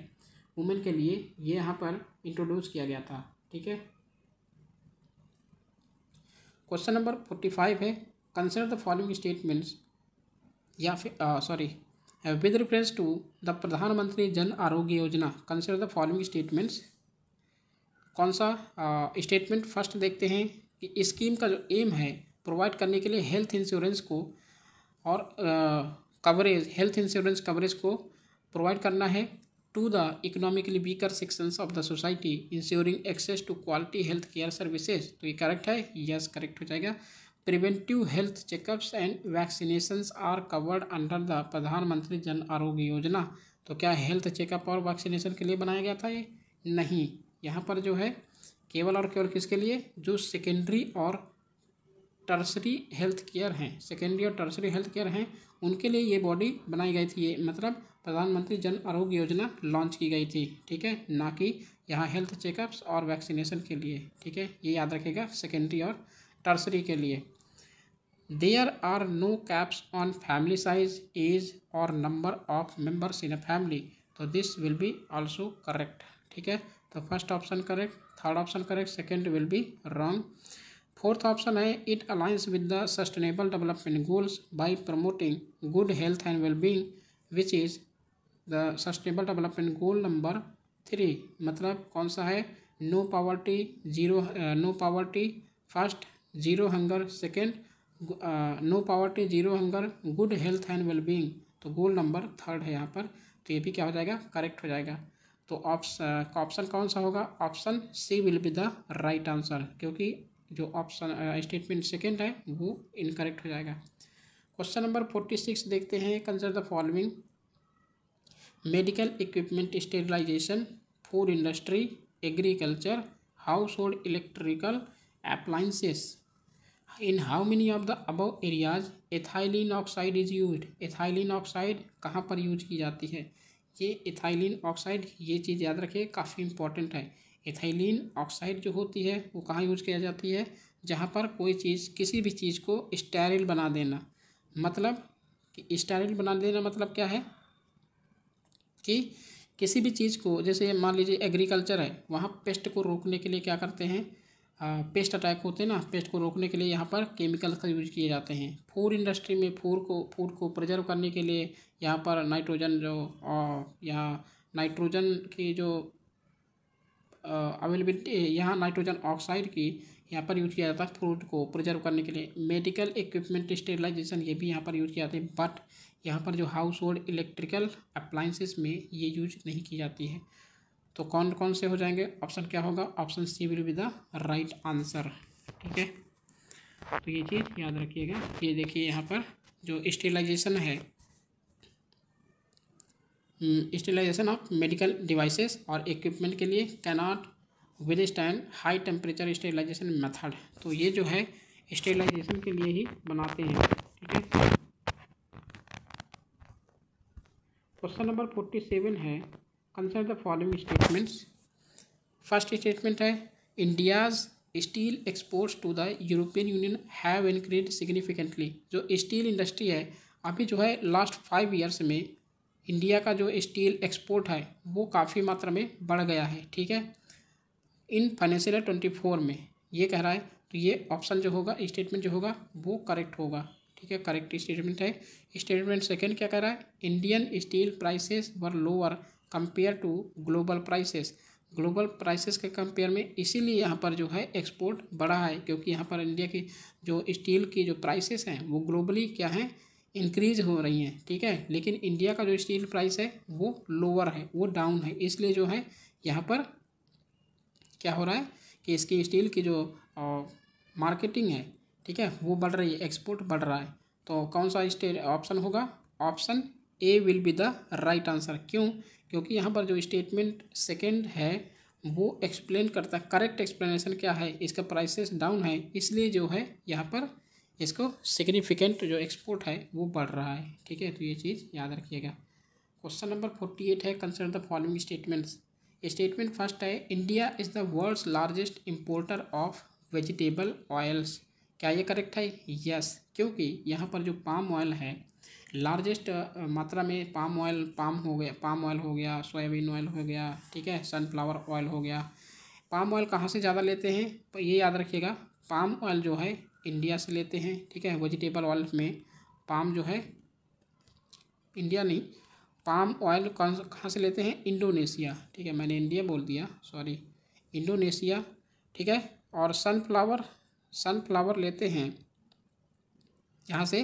वुमेन के लिए ये यहाँ पर इंट्रोड्यूस किया गया था ठीक है क्वेश्चन नंबर फोर्टी फाइव है कंसिडर द फॉलोइंग स्टेटमेंट्स या फिर sorry with reference to the Pradhan Mantri Jan आरोग्य योजना कंसिडर द फॉलोइंग स्टेटमेंट्स कौन सा स्टेटमेंट uh, फर्स्ट देखते हैं कि स्कीम का जो एम है प्रोवाइड करने के लिए हेल्थ इंश्योरेंस को और कवरेज हेल्थ इंश्योरेंस कवरेज को प्रोवाइड करना है to the economically weaker sections of the society insuring access to quality health care services तो ये करेक्ट है यस yes, करेक्ट हो जाएगा preventive health checkups and vaccination are covered under the Pradhan Mantri Jan आरोग्य योजना तो क्या हेल्थ चेकअप और वैक्सीनेशन के लिए बनाया गया था ये नहीं यहाँ पर जो है केवल और केवल किसके लिए जो सेकेंडरी और टर्सरी हेल्थ केयर हैं सेकेंडरी और टर्सरी हेल्थ केयर हैं उनके लिए ये बॉडी बनाई गई थी ये मतलब प्रधानमंत्री जन आरोग्य योजना लॉन्च की गई थी ठीक है ना कि यहाँ हेल्थ चेकअप्स और वैक्सीनेशन के लिए ठीक है ये याद रखेगा सेकेंडरी और टर्सरी के लिए there are no caps on family size age और number of members in a family तो this will be also correct ठीक है तो first option correct third option correct second will be wrong fourth option है it aligns with the sustainable development goals by promoting good health and wellbeing which is the sustainable development goal number three मतलब कौन सा है no poverty zero no poverty first zero hunger second no poverty zero hunger good health and wellbeing तो गोल नंबर थर्ड है यहाँ पर तो ये भी क्या हो जाएगा करेक्ट हो जाएगा तो ऑप्शन ऑप्शन कौन सा होगा option C will be the right answer क्योंकि जो ऑप्शन स्टेटमेंट सेकेंड है वो इनकरेक्ट हो जाएगा क्वेश्चन नंबर फोर्टी सिक्स देखते हैं concern the following medical equipment sterilization food industry agriculture household electrical appliances in how many of the above areas ethylene oxide is use ethylene oxide कहाँ पर यूज की जाती है ये एथाइलिन ऑक्साइड ये चीज़ याद रखिए काफ़ी इंपॉर्टेंट है एथाइलिन ऑक्साइड जो होती है वो कहाँ यूज किया जाती है जहाँ पर कोई चीज़ किसी भी चीज़ को स्टेरिल बना देना मतलब कि स्टेरिल बना देना मतलब क्या है कि किसी भी चीज़ को जैसे मान लीजिए एग्रीकल्चर है वहाँ पेस्ट को रोकने के लिए क्या करते हैं पेस्ट अटैक होते हैं ना पेस्ट को रोकने के लिए यहाँ पर केमिकल्स का यूज किए जाते हैं फूड इंडस्ट्री में फूड को फूड को प्रिजर्व करने के लिए यहाँ पर नाइट्रोजन जो यहाँ नाइट्रोजन की जो अवेलेबिलिटी है यहाँ नाइट्रोजन ऑक्साइड की यहाँ पर यूज किया जाता है फ्रूट को प्रिजर्व करने के लिए मेडिकल इक्विपमेंट स्टेरलाइजेशन ये भी यहाँ पर यूज किया जाता है बट यहाँ पर जो हाउस होल्ड इलेक्ट्रिकल अप्लाइंसिस में ये यूज नहीं की जाती है तो कौन कौन से हो जाएंगे ऑप्शन क्या होगा option C will be the right answer ठीक है तो ये चीज़ याद रखिएगा ये देखिए यहाँ पर जो स्टेलाइजेशन है hmm, sterilization of medical devices और इक्विपमेंट के लिए cannot withstand high temperature sterilization method तो ये जो है स्टेलाइजेशन के लिए ही बनाते हैं ठीक है क्वेश्चन नंबर फोर्टी सेवन है concern the following statements first statement है India's steel exports to the European Union have increase significantly जो स्टील इंडस्ट्री है अभी जो है लास्ट फाइव ईयर्स में इंडिया का जो स्टील एक्सपोर्ट है वो काफ़ी मात्रा में बढ़ गया है ठीक है इन फाइनेंशियल ट्वेंटी फोर में ये कह रहा है तो ये ऑप्शन जो होगा स्टेटमेंट जो होगा वो करेक्ट होगा ठीक है करेक्ट स्टेटमेंट है स्टेटमेंट सेकेंड क्या कह रहा है Indian steel prices were lower compare to global prices global prices के कंपेयर में इसीलिए यहाँ पर जो है एक्सपोर्ट बढ़ा है क्योंकि यहाँ पर इंडिया की जो स्टील की जो प्राइसेस हैं वो ग्लोबली क्या हैं इंक्रीज हो रही हैं ठीक है लेकिन इंडिया का जो स्टील प्राइस है वो लोअर है वो डाउन है इसलिए जो है यहाँ पर क्या हो रहा है कि इसकी स्टील की जो मार्केटिंग है ठीक है वो बढ़ रही है एक्सपोर्ट बढ़ रहा है तो कौन सा स्टेट ऑप्शन होगा option A will be the right answer क्यों क्योंकि यहाँ पर जो स्टेटमेंट सेकेंड है वो एक्सप्लेन करता है करेक्ट एक्सप्लेनेशन क्या है इसका प्राइसेस डाउन है इसलिए जो है यहाँ पर इसको सिग्निफिकेंट जो एक्सपोर्ट है वो बढ़ रहा है ठीक है तो ये चीज़ याद रखिएगा क्वेश्चन नंबर फोर्टी एट है concern the following statements statement first है India is the world's largest importer of vegetable oils क्या ये करेक्ट है यस yes, क्योंकि यहाँ पर जो पाम ऑयल है लार्जेस्ट uh, मात्रा में पाम ऑयल पाम हो गया पाम ऑयल हो गया सोयाबीन ऑयल हो गया ठीक है सनफ्लावर ऑयल हो गया पाम ऑयल कहाँ से ज़्यादा लेते हैं ये याद रखिएगा पाम ऑयल जो है इंडिया से लेते हैं ठीक है वेजिटेबल ऑयल में पाम जो है इंडिया नहीं पाम ऑयल कौन कहाँ से लेते हैं इंडोनेशिया ठीक है मैंने इंडिया बोल दिया सॉरी इंडोनेशिया ठीक है और सनफ्लावर सनफ्लावर लेते हैं यहाँ से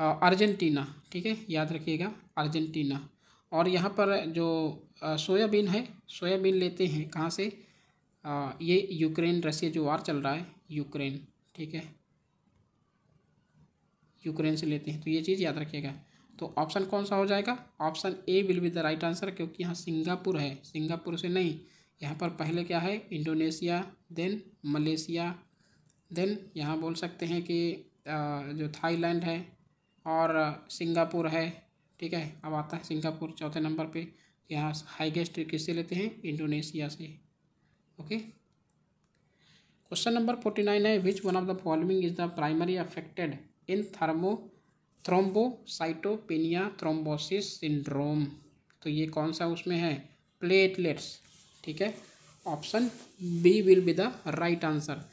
अर्जेंटीना ठीक है याद रखिएगा अर्जेंटीना और यहाँ पर जो सोयाबीन है सोयाबीन लेते हैं कहाँ से आ, ये यूक्रेन रसिया जो वार चल रहा है यूक्रेन ठीक है यूक्रेन से लेते हैं तो ये चीज़ याद रखिएगा तो ऑप्शन कौन सा हो जाएगा option A will be the right answer क्योंकि यहाँ सिंगापुर है सिंगापुर से नहीं यहाँ पर पहले क्या है इंडोनेशिया देन मलेशिया देन यहाँ बोल सकते हैं कि जो थाईलैंड है और सिंगापुर है ठीक है अब आता है सिंगापुर चौथे नंबर पे यहाँ हाईगेस्ट किससे लेते हैं इंडोनेशिया से okay question number forty nine है which one of the following is the primary affected in thermo thrombocytopenia thrombosis syndrome तो ये कौन सा उसमें है प्लेटलेट्स ठीक है option B will be the right answer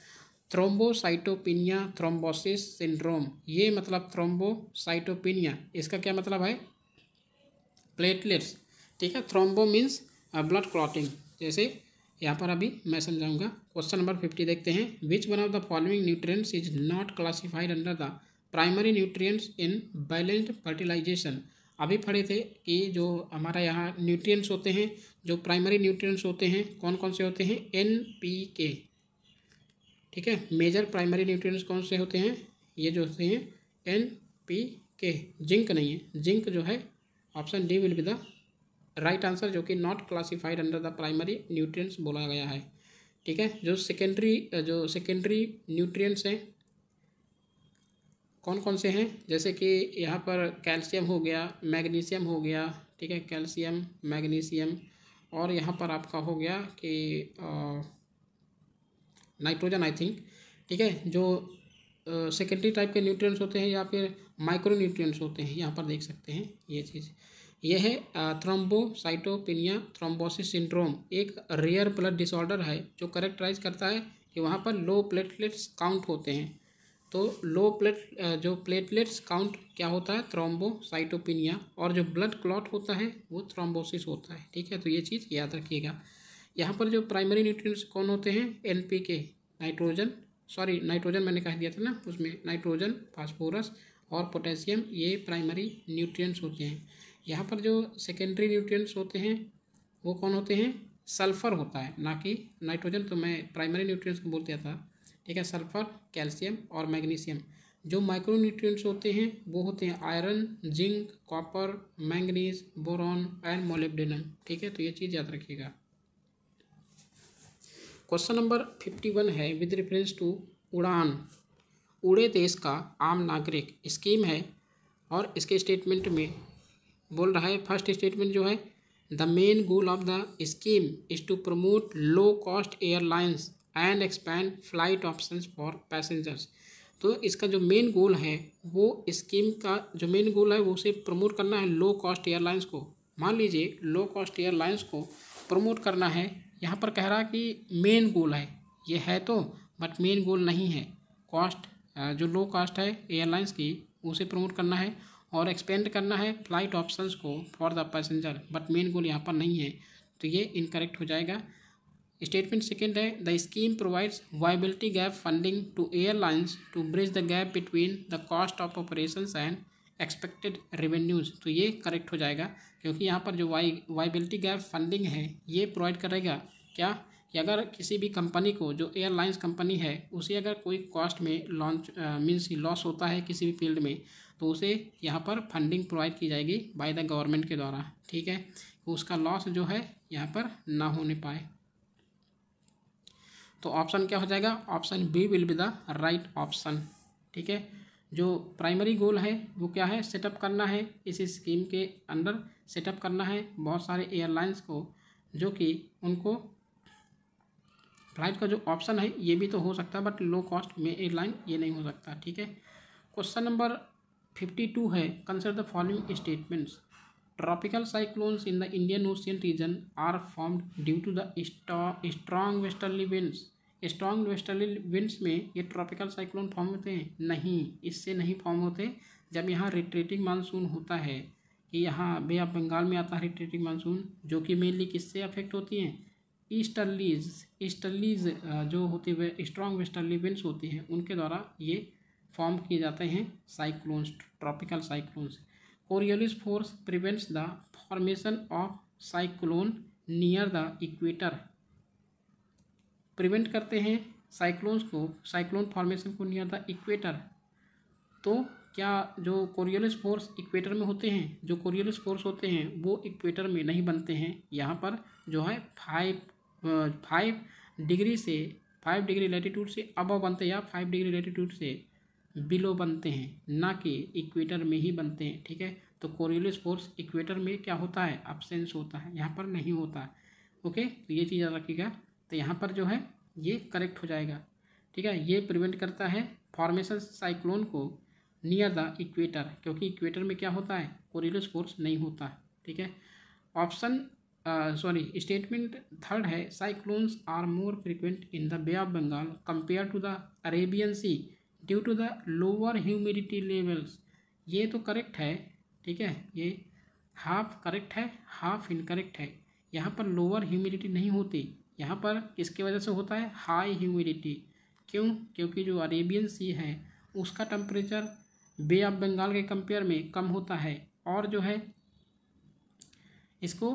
thrombocytopenia thrombosis syndrome ये मतलब थ्रोम्बोसाइटोपिनिया इसका क्या मतलब है प्लेटलेट्स ठीक है थ्रोम्बो मीन्स ब्लड क्लॉटिंग जैसे यहाँ पर अभी मैं समझाऊंगा क्वेश्चन नंबर फिफ्टी देखते हैं which one of the following nutrients is not classified under the primary nutrients in balanced fertilization अभी पढ़े थे कि जो हमारा यहाँ न्यूट्रिएंट्स होते हैं जो प्राइमरी न्यूट्रिएंट्स होते हैं कौन कौन से होते हैं एन पी के ठीक है मेजर प्राइमरी न्यूट्रिएंट्स कौन से होते हैं ये जो होते हैं एन पी के जिंक नहीं है जिंक जो है option D will be the right answer जो कि not classified under the primary nutrients बोला गया है ठीक है जो सेकेंडरी जो सेकेंडरी न्यूट्रिएंट्स हैं कौन कौन से हैं जैसे कि यहाँ पर कैल्शियम हो गया मैग्नीशियम हो गया ठीक है कैल्शियम मैग्नीशियम और यहाँ पर आपका हो गया कि आ, नाइट्रोजन आई थिंक ठीक है जो सेकेंडरी टाइप के न्यूट्रिएंट्स होते हैं या फिर माइक्रो न्यूट्रिएंट्स होते हैं यहाँ पर देख सकते हैं ये चीज़ यह है थ्रोम्बोसाइटोपिनिया थ्रोम्बोसिस सिंड्रोम एक रेयर ब्लड डिसऑर्डर है जो करेक्टराइज करता है कि वहाँ पर लो प्लेटलेट्स काउंट होते हैं तो लो प्लेट जो प्लेटलेट्स काउंट क्या होता है थ्रोम्बोसाइटोपिनिया और जो ब्लड क्लॉट होता है वो थ्रोम्बोसिस होता है ठीक है तो ये चीज़ याद रखिएगा यहाँ पर जो प्राइमरी न्यूट्रिएंट्स कौन होते हैं N P K nitrogen sorry nitrogen मैंने कह दिया था ना उसमें नाइट्रोजन फास्फोरस और पोटेशियम ये प्राइमरी न्यूट्रिएंट्स होते हैं यहाँ पर जो सेकेंडरी न्यूट्रिएंट्स होते हैं वो कौन होते हैं सल्फ़र होता है ना कि नाइट्रोजन तो मैं प्राइमरी न्यूट्रियस को बोल दिया था ठीक है सल्फ़र कैल्शियम और मैग्नीशियम जो माइक्रो न्यूट्रियस होते हैं वो होते हैं iron zinc copper manganese boron and molybdenum ठीक है तो ये चीज़ याद रखिएगा क्वेश्चन नंबर फिफ्टी वन है with reference to UDAN Ude देश का आम नागरिक स्कीम है और इसके स्टेटमेंट में बोल रहा है फर्स्ट स्टेटमेंट जो है the main goal of the scheme is to promote low cost airlines and expand flight options for passengers तो इसका जो मेन गोल है वो स्कीम का जो मेन गोल है वो उसे प्रमोट करना है लो कॉस्ट एयरलाइंस को मान लीजिए लो कॉस्ट एयरलाइंस को प्रमोट करना है यहाँ पर कह रहा कि मेन गोल है ये है तो बट मेन गोल नहीं है कॉस्ट जो लो कास्ट है एयरलाइंस की उसे प्रमोट करना है और एक्सपेंड करना है फ्लाइट ऑप्शंस को for the passenger but main goal यहाँ पर नहीं है तो ये इनकरेक्ट हो जाएगा स्टेटमेंट सेकेंड है the scheme provides viability gap funding to airlines to bridge the gap between the cost of operation and expected revenues तो ये करेक्ट हो जाएगा क्योंकि यहाँ पर जो वाई वाइबिलिटी गैप फंडिंग है ये प्रोवाइड करेगा क्या कि अगर किसी भी कंपनी को जो एयरलाइंस कंपनी है उसे अगर कोई कॉस्ट में लॉन्च मीन्स लॉस होता है किसी भी फील्ड में तो उसे यहाँ पर फंडिंग प्रोवाइड की जाएगी बाय द गवर्नमेंट के द्वारा ठीक है तो उसका लॉस जो है यहाँ पर ना होने पाए तो ऑप्शन क्या हो जाएगा option B will be the right option ठीक है जो प्राइमरी गोल है वो क्या है सेटअप करना है इस स्कीम के अंडर सेटअप करना है बहुत सारे एयरलाइंस को जो कि उनको फ्लाइट का जो ऑप्शन है ये भी तो हो सकता है बट लो कॉस्ट में एयरलाइन ये नहीं हो सकता ठीक है क्वेश्चन नंबर फिफ्टी टू है consider the following statements tropical cyclones in the Indian Ocean region are formed due to the strong westerly winds strong westerly winds में ये ट्रॉपिकल साइक्लोन फॉर्म होते हैं नहीं इससे नहीं फॉर्म होते जब यहाँ रिट्रेटिंग मानसून होता है कि यहाँ बे ऑफ बंगाल में आता है रिट्रेटिंग मानसून जो कि मेनली किससे अफेक्ट होती हैं ईस्टर्लीज ईस्टर्लीज जो होती है स्ट्रॉन्ग वेस्टर्ली विंड्स होती हैं उनके द्वारा ये फॉर्म किए जाते हैं cyclones tropical cyclones Coriolis force prevents the formation of cyclone near the equator prevent करते हैं साइक्लोन्स को साइक्लोन फॉर्मेशन को नियर द इक्वेटर तो क्या जो कोरियलिस फोर्स इक्वेटर में होते हैं जो कोरियलिस फोर्स होते हैं वो इक्वेटर में नहीं बनते हैं यहाँ पर जो है फाइव फाइव डिग्री से फाइव डिग्री लेटीट्यूड से अबव बनते हैं या फाइव डिग्री लेटीट्यूड से बिलो बनते हैं ना कि इक्वेटर में ही बनते हैं ठीक है तो कोरियलिस फोर्स इक्वेटर में क्या होता है अपसेंस होता है यहाँ पर नहीं होता ओके तो ये चीज़ याद रखिएगा तो यहाँ पर जो है ये करेक्ट हो जाएगा ठीक है ये प्रिवेंट करता है फॉर्मेशन साइक्लोन को नियर द इक्वेटर क्योंकि इक्वेटर में क्या होता है कोरिलस फोर्स नहीं होता ठीक है ऑप्शन सॉरी स्टेटमेंट थर्ड है cyclones are more frequent in the bay of Bengal compared to the Arabian sea due to the lower humidity levels ये तो करेक्ट है ठीक है ये हाफ करेक्ट है हाफ इनकरेक्ट है यहाँ पर लोअर ह्यूमिडिटी नहीं होती यहाँ पर किसके वजह से होता है हाई ह्यूमिडिटी क्यों क्योंकि जो अरेबियन सी है उसका टम्परेचर बे ऑफ बंगाल के कंपेयर में कम होता है और जो है इसको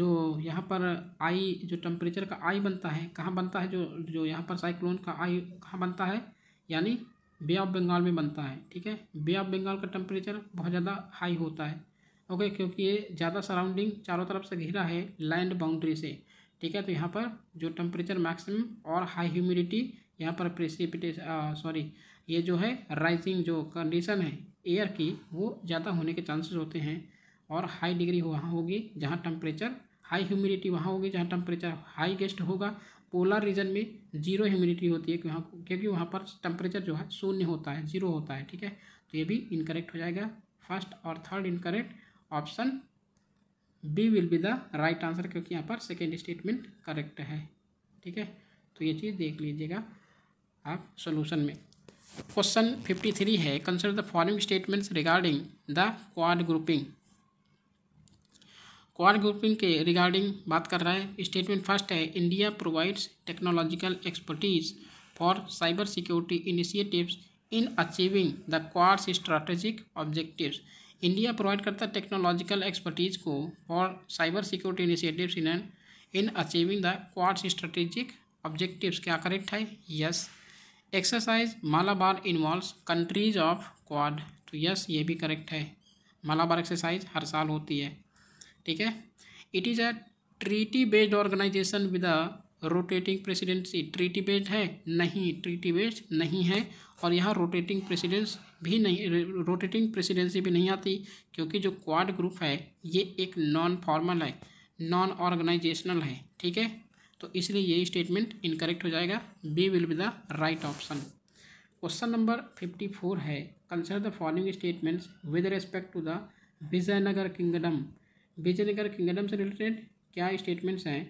जो यहाँ पर आई जो टम्परेचर का आई बनता है कहाँ बनता है जो जो यहाँ पर साइक्लोन का आई कहाँ बनता है यानी बे ऑफ बंगाल में बनता है ठीक है बे ऑफ बंगाल का टेम्परेचर बहुत ज़्यादा हाई होता है ओके क्योंकि ये ज़्यादा सराउंडिंग चारों तरफ से घिरा है लैंड बाउंड्री से ठीक है तो यहाँ पर जो टेम्परेचर मैक्सिमम और हाई ह्यूमिडिटी यहाँ पर प्रेसिपिटेश सॉरी ये जो है राइजिंग जो कंडीशन है एयर की वो ज़्यादा होने के चांसेस होते हैं और हाई डिग्री वहाँ होगी जहाँ टेम्परेचर हाई ह्यूमिडिटी वहाँ होगी जहाँ टेम्परेचर हाई गेस्ट होगा पोलर रीजन में जीरो ह्यूमिडिटी होती है क्यों क्योंकि वहाँ पर टेम्परेचर जो है शून्य होता है जीरो होता है ठीक है तो ये भी इनकरेक्ट हो जाएगा फर्स्ट और third incorrect option B will be the right answer क्योंकि यहाँ पर सेकेंड स्टेटमेंट करेक्ट है ठीक है तो ये चीज़ देख लीजिएगा आप सोल्यूशन में क्वेश्चन फिफ्टी थ्री है consider the following statements regarding the quad grouping quad grouping के रिगार्डिंग बात कर रहा है स्टेटमेंट फर्स्ट है India provides technological expertise for cyber security initiatives in achieving the quad's strategic objectives India provide करता टेक्नोलॉजिकल एक्सपर्टीज को और cyber security initiative in and in achieving the quad's strategic objectives क्या करेक्ट है yes exercise Malabar involve countries of quad तो यस ये भी करेक्ट है मालाबार एक्सरसाइज हर साल होती है ठीक है it is a treaty based organization with a rotating presidency treaty based है नहीं ट्रीटी बेस्ड नहीं है और यहाँ रोटेटिंग प्रेसिडेंस भी नहीं रोटेटिंग प्रेसिडेंसी भी नहीं आती क्योंकि जो क्वाड ग्रुप है ये एक नॉन फॉर्मल है नॉन ऑर्गेनाइजेशनल है ठीक है तो इसलिए ये स्टेटमेंट इनकरेक्ट हो जाएगा B will be the right option question number fifty four है consider the following statements with respect to the Vijayanagara kingdom Vijayanagara kingdom से रिलेटेड क्या स्टेटमेंट्स हैं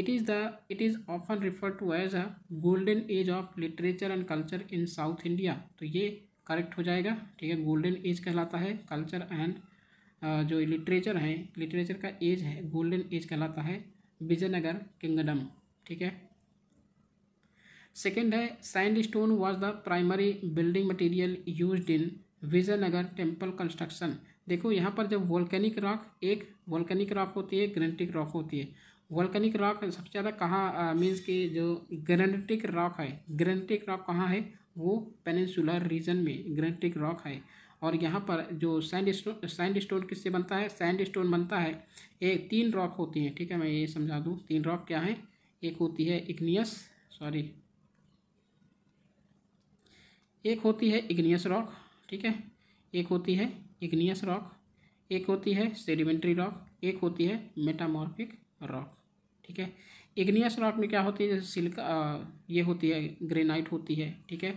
it is the it is often refer to as a golden age of literature and culture in south India तो ये करेक्ट हो जाएगा ठीक है गोल्डन एज कहलाता है कल्चर एंड uh, जो लिटरेचर है लिटरेचर का एज है गोल्डन एज कहलाता है विजयनगर किंगडम ठीक है सेकेंड है sandstone was the primary building material use in Vijayanagara temple construction देखो यहाँ पर जब वॉल्कैनिक रॉक एक वॉल्कैनिक रॉक होती है ग्रेनेटिक रॉक होती है वल्कनिक रॉक सबसे ज़्यादा कहाँ मीन्स के जो ग्रेनेटिक रॉक है ग्रेनेटिक रॉक कहाँ है वो पेनिनसुलर रीजन में ग्रेनेटिक रॉक है और यहाँ पर जो सैंड स्टोन सैंड स्टोन किससे बनता है सैंड स्टोन बनता है एक तीन रॉक होती हैं ठीक है मैं ये समझा दूँ तीन रॉक क्या हैं एक होती है इग्नियस सॉरी एक होती है इग्नियस रॉक ठीक है एक होती है इग्नियस रॉक एक होती है सेडिमेंट्री रॉक एक होती है मेटामॉर्फिक रॉक ठीक है इग्नियस रॉक में क्या होती है जैसे सिल्क ये होती है ग्रेनाइट होती है ठीक है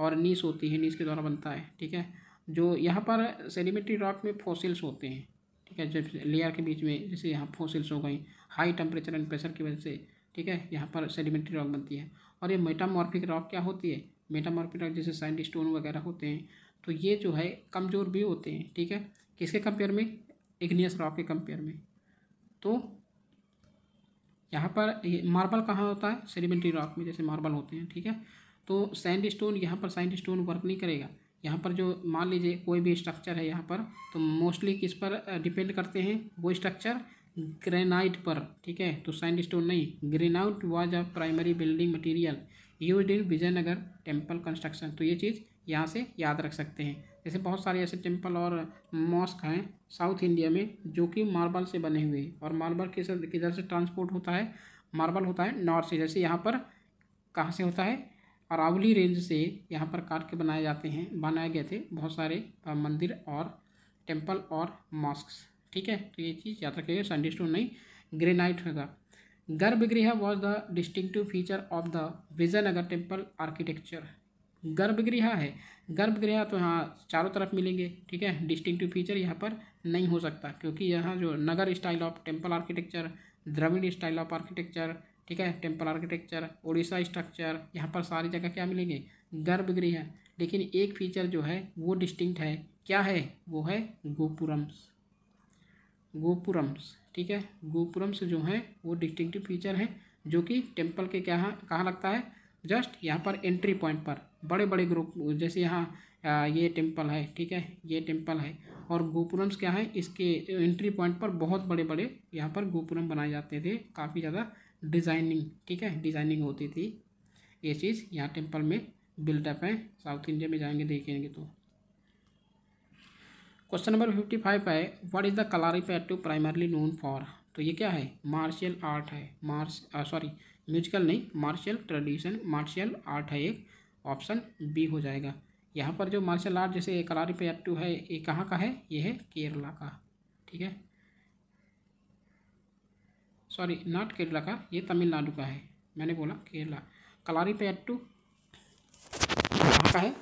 और नीस होती है नीस के द्वारा बनता है ठीक है जो यहाँ पर सेलिमेट्री रॉक में फोसिल्स होते हैं ठीक है जब लेयर के बीच में जैसे यहाँ फोसिल्स हो गई हाई टेम्परेचर एंड प्रेशर की वजह से ठीक है यहाँ पर सेलिमेंट्री रॉक बनती है और ये मेटामॉर्फिक रॉक क्या होती है मेटामॉर्फिक रॉक जैसे सैंड स्टोन वगैरह होते हैं तो ये जो है कमज़ोर भी होते हैं ठीक है किसके कंपेयर में इग्नियस रॉक के कंपेयर में तो यहाँ पर ये मार्बल कहाँ होता है सेडिमेंट्री रॉक में जैसे मार्बल होते हैं ठीक है तो सैंड स्टोन यहाँ पर सैंड स्टोन वर्क नहीं करेगा यहाँ पर जो मान लीजिए कोई भी स्ट्रक्चर है यहाँ पर तो मोस्टली किस पर डिपेंड करते हैं वो स्ट्रक्चर ग्रेनाइट पर ठीक है तो सैंड स्टोन नहीं granite was a primary building material use in Vijayanagara temple construction तो ये चीज़ यहाँ से याद रख सकते हैं ऐसे बहुत सारे ऐसे टेम्पल और मॉस्क हैं साउथ इंडिया में जो कि मार्बल से बने हुए हैं और मार्बल किस किधर से ट्रांसपोर्ट होता है मार्बल होता है नॉर्थ से जैसे यहाँ पर कहाँ से होता है अरावली रेंज से यहाँ पर काट के बनाए जाते हैं बनाए गए थे बहुत सारे मंदिर और टेम्पल और मॉस्क ठीक है तो ये चीज़ याद रखिएगा संडे स्टोन नहीं ग्रेनाइट होगा garbhagriha was the distinctive feature of the Vijayanagara temple architecture garbhagriha है गर्भगृह तो यहाँ चारों तरफ मिलेंगे ठीक है डिस्टिंगटिव फीचर यहाँ पर नहीं हो सकता क्योंकि यहाँ जो Nagara style of temple architecture Dravida style of architecture ठीक है टेम्पल आर्किटेक्चर उड़ीसा स्ट्रक्चर यहाँ पर सारी जगह क्या मिलेंगे गर्भगृह लेकिन एक फीचर जो है वो डिस्टिंक्ट है क्या है वो है गोपुरम्स गोपुरम्स ठीक है गोपुरम्स जो हैं वो डिस्टिंक्टिव फीचर हैं जो कि टेम्पल के क्या कहाँ लगता है जस्ट यहाँ पर एंट्री पॉइंट पर बड़े बड़े ग्रुप जैसे यहाँ ये टेम्पल है ठीक है ये टेम्पल है और गोपुरम्स क्या है इसके एंट्री पॉइंट पर बहुत बड़े बड़े यहाँ पर गोपुरम बनाए जाते थे काफ़ी ज़्यादा डिज़ाइनिंग ठीक है डिज़ाइनिंग होती थी ये चीज़ यहाँ टेम्पल में बिल्डअप है साउथ इंडिया में जाएंगे देखेंगे तो क्वेश्चन नंबर फिफ्टी फाइव है what is the Kalaripayattu primarily known for तो ये क्या है मार्शल आर्ट है मार्श सॉरी म्यूजिकल नहीं मार्शल ट्रेडिशन मार्शल आर्ट है एक ऑप्शन बी हो जाएगा यहाँ पर जो मार्शल आर्ट जैसे पे एक्टिव है ये कहाँ का है ये है केरला का ठीक है सॉरी नॉट केरला का ये तमिलनाडु का है मैंने बोला केरला कलारी पेट्टू कहाँ का है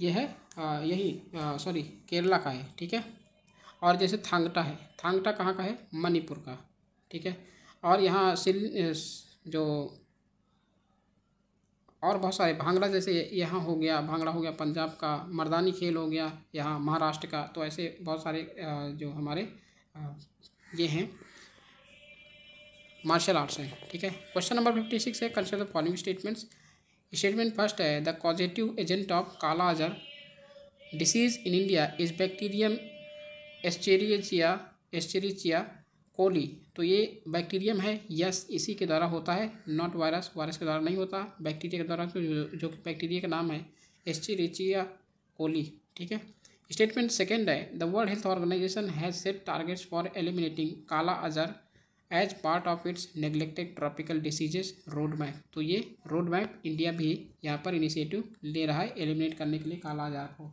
यह है आ, यही सॉरी केरला का है ठीक है और जैसे थांगटा है थांगटा कहाँ का है मणिपुर का ठीक है और यहाँ सिल जो और बहुत सारे भांगड़ा जैसे यहाँ हो गया भांगड़ा हो गया पंजाब का मर्दानी खेल हो गया यहाँ महाराष्ट्र का तो ऐसे बहुत सारे जो हमारे ये हैं मार्शल आर्ट्स हैं ठीक है क्वेश्चन नंबर फिफ्टी सिक्स है consider the following statements statement first है the causative agent of kala-azar disease in India is bacterium Escherichia Escherichia coli तो ये बैक्टीरियम है यस इसी के द्वारा होता है नॉट वायरस वायरस के द्वारा नहीं होता बैक्टीरिया के द्वारा जो, जो कि बैक्टीरिया का नाम है एस्चिरिचिया कोली ठीक है स्टेटमेंट सेकेंड है the World Health Organization has set targets for eliminating kala-azar as part of its neglected tropical diseases road map तो ये रोड मैप इंडिया भी यहाँ पर इनिशिएटिव ले रहा है एलिमिनेट करने के लिए काला अजार को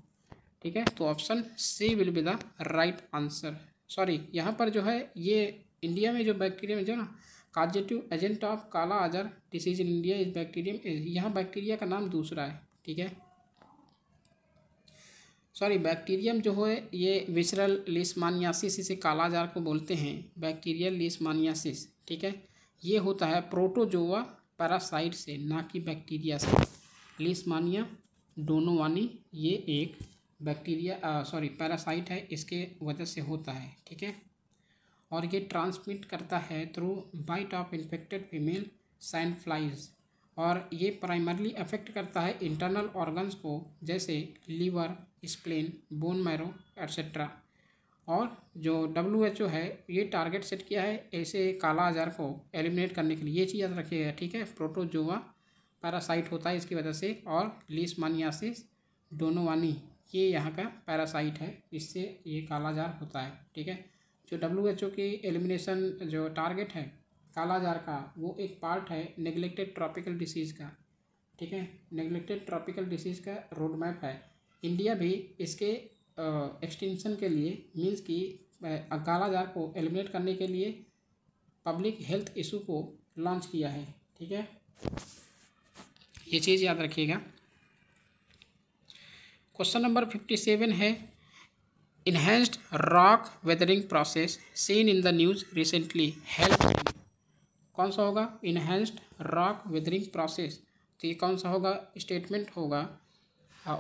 ठीक है तो option C will be the right answer sorry यहाँ पर जो है ये इंडिया में जो बैक्टीरियम जो ना काजेटिव agent of kala-azar disease in India is bacterium यहाँ बैक्टीरिया का नाम दूसरा है ठीक है सॉरी बैक्टीरियम जो है ये विसरल लिस्मानियासिस इसे कालाजार को बोलते हैं बैक्टीरियल लिस्मानियासिस ठीक है ये होता है प्रोटोजोवा पैरासाइट से ना कि बैक्टीरिया से लिस्मानिया डोनोवानी ये एक बैक्टीरिया सॉरी पैरासाइट है इसके वजह से होता है ठीक है और ये ट्रांसमिट करता है through bite of infected female sand flies और ये प्राइमरली अफेक्ट करता है इंटरनल ऑर्गन्स को जैसे liver spleen bone marrow et cetera और जो डब्ल्यू एच ओ है ये टारगेट सेट किया है ऐसे काला आजार को एलिमिनेट करने के लिए ये चीज़ याद रखिएगा ठीक है प्रोटोजोवा पैरासाइट होता है इसकी वजह से और लीसमानियासिस डोनोवानी ये यहाँ का पैरासाइट है इससे ये कालाजार होता है ठीक है जो डब्ल्यू एच ओ की एलिमिनेशन जो टारगेट है कालाजार का वो एक पार्ट है नेगलेक्टेड ट्रॉपिकल डिसीज़ का ठीक है नेगलेक्टेड ट्रॉपिकल डिसीज़ का रोड मैप है इंडिया भी इसके एक्सटेंशन के लिए मीन्स कि कालाजार को एलिमिनेट करने के लिए पब्लिक हेल्थ इशू को लॉन्च किया है ठीक है ये चीज़ याद रखिएगा क्वेश्चन नंबर फिफ्टी सेवन है enhanced rock weathering process seen in the news recently help कौन सा होगा इन्हेंस्ड रॉक वेदरिंग प्रोसेस तो ये कौन सा होगा स्टेटमेंट होगा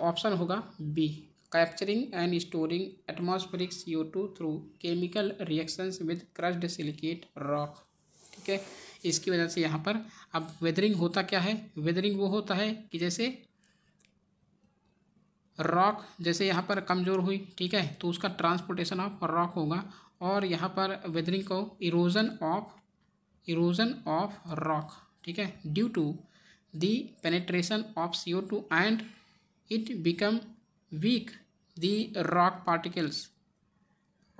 ऑप्शन होगा B capturing and storing atmospheric C two through chemical reactions with crushed silicate rock ठीक है इसकी वजह से यहाँ पर अब वेदरिंग होता क्या है वेदरिंग वो होता है कि जैसे रॉक जैसे यहाँ पर कमज़ोर हुई ठीक है तो उसका ट्रांसपोर्टेशन ऑफ रॉक होगा और यहाँ पर वेदरिंग को erosion of erosion of rock ठीक है due to the penetration of C O two and it become weak the rock particles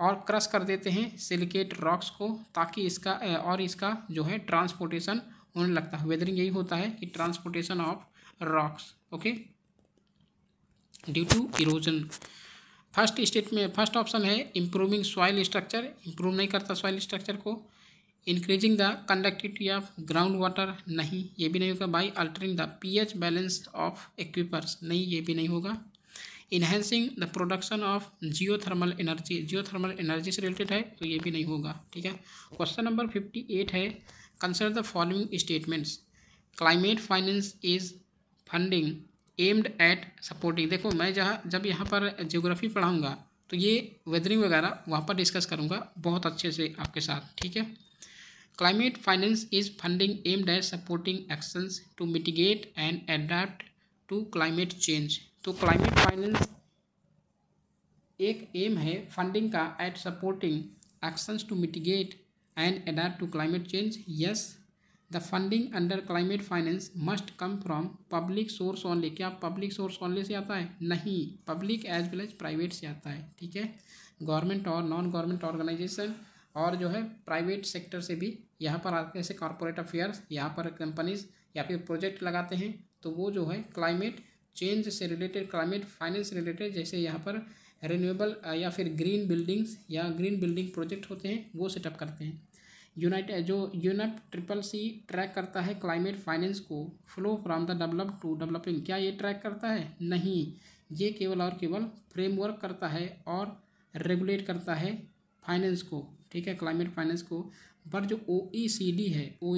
और क्रश कर देते हैं सिलिकेट रॉक्स को ताकि इसका और इसका जो है ट्रांसपोर्टेशन होने लगता है वेदरिंग यही होता है कि transportation of rocks okay due to erosion first state में फर्स्ट ऑप्शन है इम्प्रूविंग सॉइल स्ट्रक्चर इम्प्रूव नहीं करता सॉइल स्ट्रक्चर को increasing the conductivity of ground water नहीं ये भी नहीं होगा by altering the P H balance of aquifers नहीं ये भी नहीं होगा enhancing the production of geothermal energy geothermal energy से रिलेटेड है तो ये भी नहीं होगा ठीक है क्वेश्चन नंबर फिफ्टी एट है consider the following statements climate finance is funding aimed at supporting देखो मैं जहाँ जब यहाँ पर जियोग्राफी पढ़ाऊँगा तो ये वेदरिंग वगैरह वहाँ पर डिस्कस करूँगा बहुत अच्छे से आपके साथ ठीक है climate finance is funding aimed at supporting actions to mitigate and adapt to climate change तो क्लाइमेट फाइनेंस एक एम है फंडिंग का at supporting actions to mitigate and adapt to climate change yes the funding under climate finance must come from public source only क्या पब्लिक सोर्स ऑनली से आता है नहीं public as well as private से आता है ठीक है गवर्नमेंट और नॉन गवर्नमेंट ऑर्गेनाइजेशन और जो है प्राइवेट सेक्टर से भी यहाँ पर आते जैसे कॉरपोरेट अफेयर्स यहाँ पर कंपनीज या फिर प्रोजेक्ट लगाते हैं तो वो जो है क्लाइमेट चेंज से रिलेटेड क्लाइमेट फाइनेंस रिलेटेड जैसे यहाँ पर रिन्यूएबल या फिर ग्रीन बिल्डिंग्स या ग्रीन बिल्डिंग प्रोजेक्ट होते हैं वो सेटअप करते हैं यूनाइटेड जो यूनप ट्रिपल सी ट्रैक करता है क्लाइमेट फाइनेंस को flow from the develop to developing क्या ये ट्रैक करता है नहीं ये केवल और केवल फ्रेमवर्क करता है और रेगुलेट करता है फाइनेंस को ठीक है क्लाइमेट फाइनेंस को बट जो ओ है O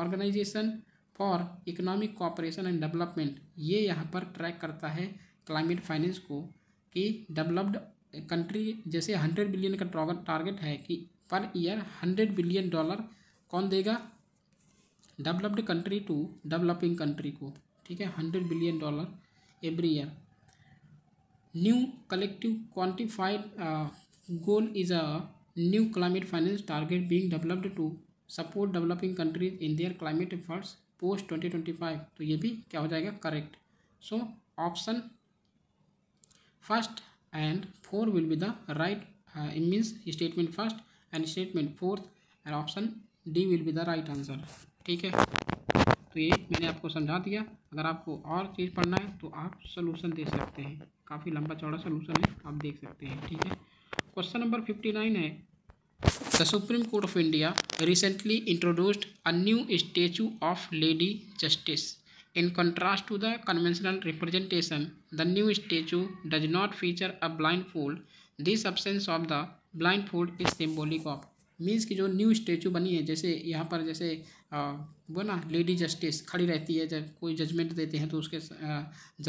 organisation for economic cooperation and development ये यहाँ पर ट्रैक करता है क्लाइमेट फाइनेंस को कि डेवलप्ड कंट्री जैसे हंड्रेड बिलियन का टारगेट है कि per year hundred billion dollar कौन देगा developed country to developing country को ठीक है hundred billion dollar every year new collective quantified goal is a new climate finance target being developed to support developing countries in their climate efforts post twenty twenty five तो ये भी क्या हो जाएगा correct so option first and four will be the right means statement first and statement fourth and option D will be the right answer ठीक है तो ये मैंने आपको समझा दिया अगर आपको और चीज़ पढ़ना है तो आप सोलूसन दे सकते हैं काफ़ी लंबा चौड़ा सोलूसन है आप देख सकते हैं ठीक है क्वेश्चन नंबर फिफ्टी नाइन है the supreme Court of India recently introduced a new statue of Lady Justice in contrast to the conventional representation the new statue does not feature a blindfold this absence of the blindfold is symbolic of means की जो न्यू स्टेचू बनी है जैसे यहाँ पर जैसे वो ना लेडी जस्टिस खड़ी रहती है जब कोई जजमेंट देते हैं तो उसके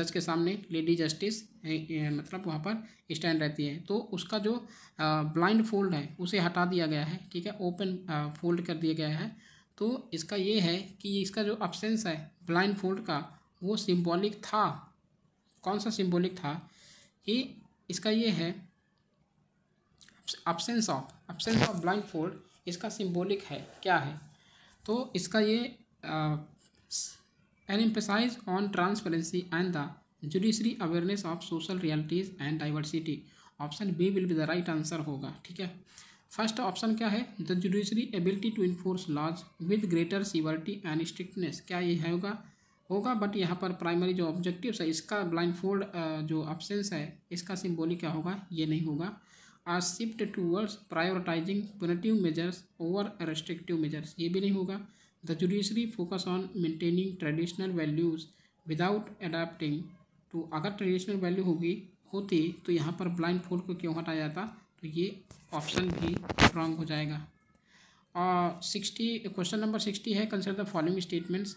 जज के सामने लेडी जस्टिस मतलब वहाँ पर स्टैंड रहती है तो उसका जो ब्लाइंड फोल्ड है उसे हटा दिया गया है ठीक है ओपन फोल्ड कर दिया गया है तो इसका ये है कि इसका जो अपसेंस है ब्लाइंड फोल्ड का वो सिम्बॉलिक था कौन सा सिम्बॉलिक था कि इसका ये है of absence of blindfold इसका सिंबॉलिक है क्या है तो इसका ये an emphasise on transparency and the judiciary awareness of social realities and diversity option B will be the right answer होगा ठीक है फर्स्ट ऑप्शन क्या है the judiciary ability to enforce laws with greater severity and strictness क्या ये होगा होगा बट यहाँ पर प्राइमरी जो ऑब्जेक्टिव्स है इसका ब्लाइंड फोल्ड जो ऑप्शन है इसका सिम्बोलिक क्या होगा ये नहीं होगा or shift towards prioritising punitive measures over restrictive measures ये भी नहीं होगा the judiciary focus on maintaining traditional values without adapting to अगर ट्रेडिशनल वैल्यू होगी होती तो यहाँ पर ब्लाइंड फोल्ड को क्यों हटाया जाता तो ये ऑप्शन भी रॉन्ग हो जाएगा और सिक्सटी क्वेश्चन नंबर सिक्सटी है consider the following statements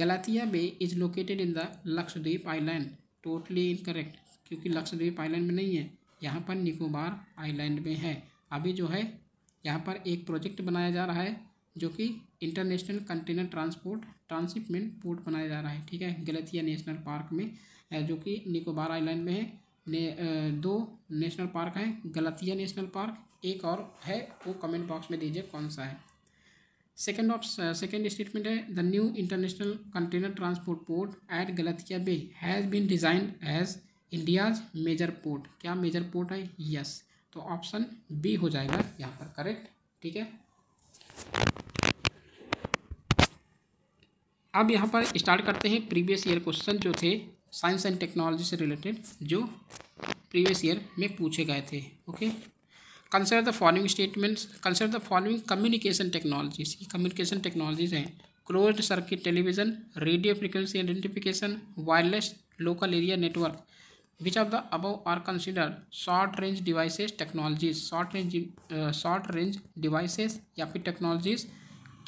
Galathea Bay is located in the Lakshadweep island totally incorrect क्योंकि लक्षद्वीप आइलैंड में नहीं है यहाँ पर निकोबार आइलैंड में है अभी जो है यहाँ पर एक प्रोजेक्ट बनाया जा रहा है जो कि international container transport transshipment port बनाया जा रहा है ठीक है गलतिया नेशनल पार्क में जो कि निकोबार आइलैंड में है ने, दो नेशनल पार्क हैं गलतिया नेशनल पार्क एक और है वो कमेंट बॉक्स में दीजिए कौन सा है सेकेंड ऑफ सेकेंड स्टेटमेंट है the new international container transport port at Galathea Bay has been designed as India's major port क्या मेजर पोर्ट है यस तो ऑप्शन बी हो जाएगा यहाँ पर करेक्ट ठीक है अब यहाँ पर स्टार्ट करते हैं प्रीवियस ईयर क्वेश्चन जो थे साइंस एंड टेक्नोलॉजी से रिलेटेड जो प्रीवियस ईयर में पूछे गए थे okay consider the following statements consider the following communication technologies communication technologies हैं close circuit television radio frequency identification wireless local area network which of the above are consider short range device technologies short range short range devices या फिर टेक्नोलॉजीज़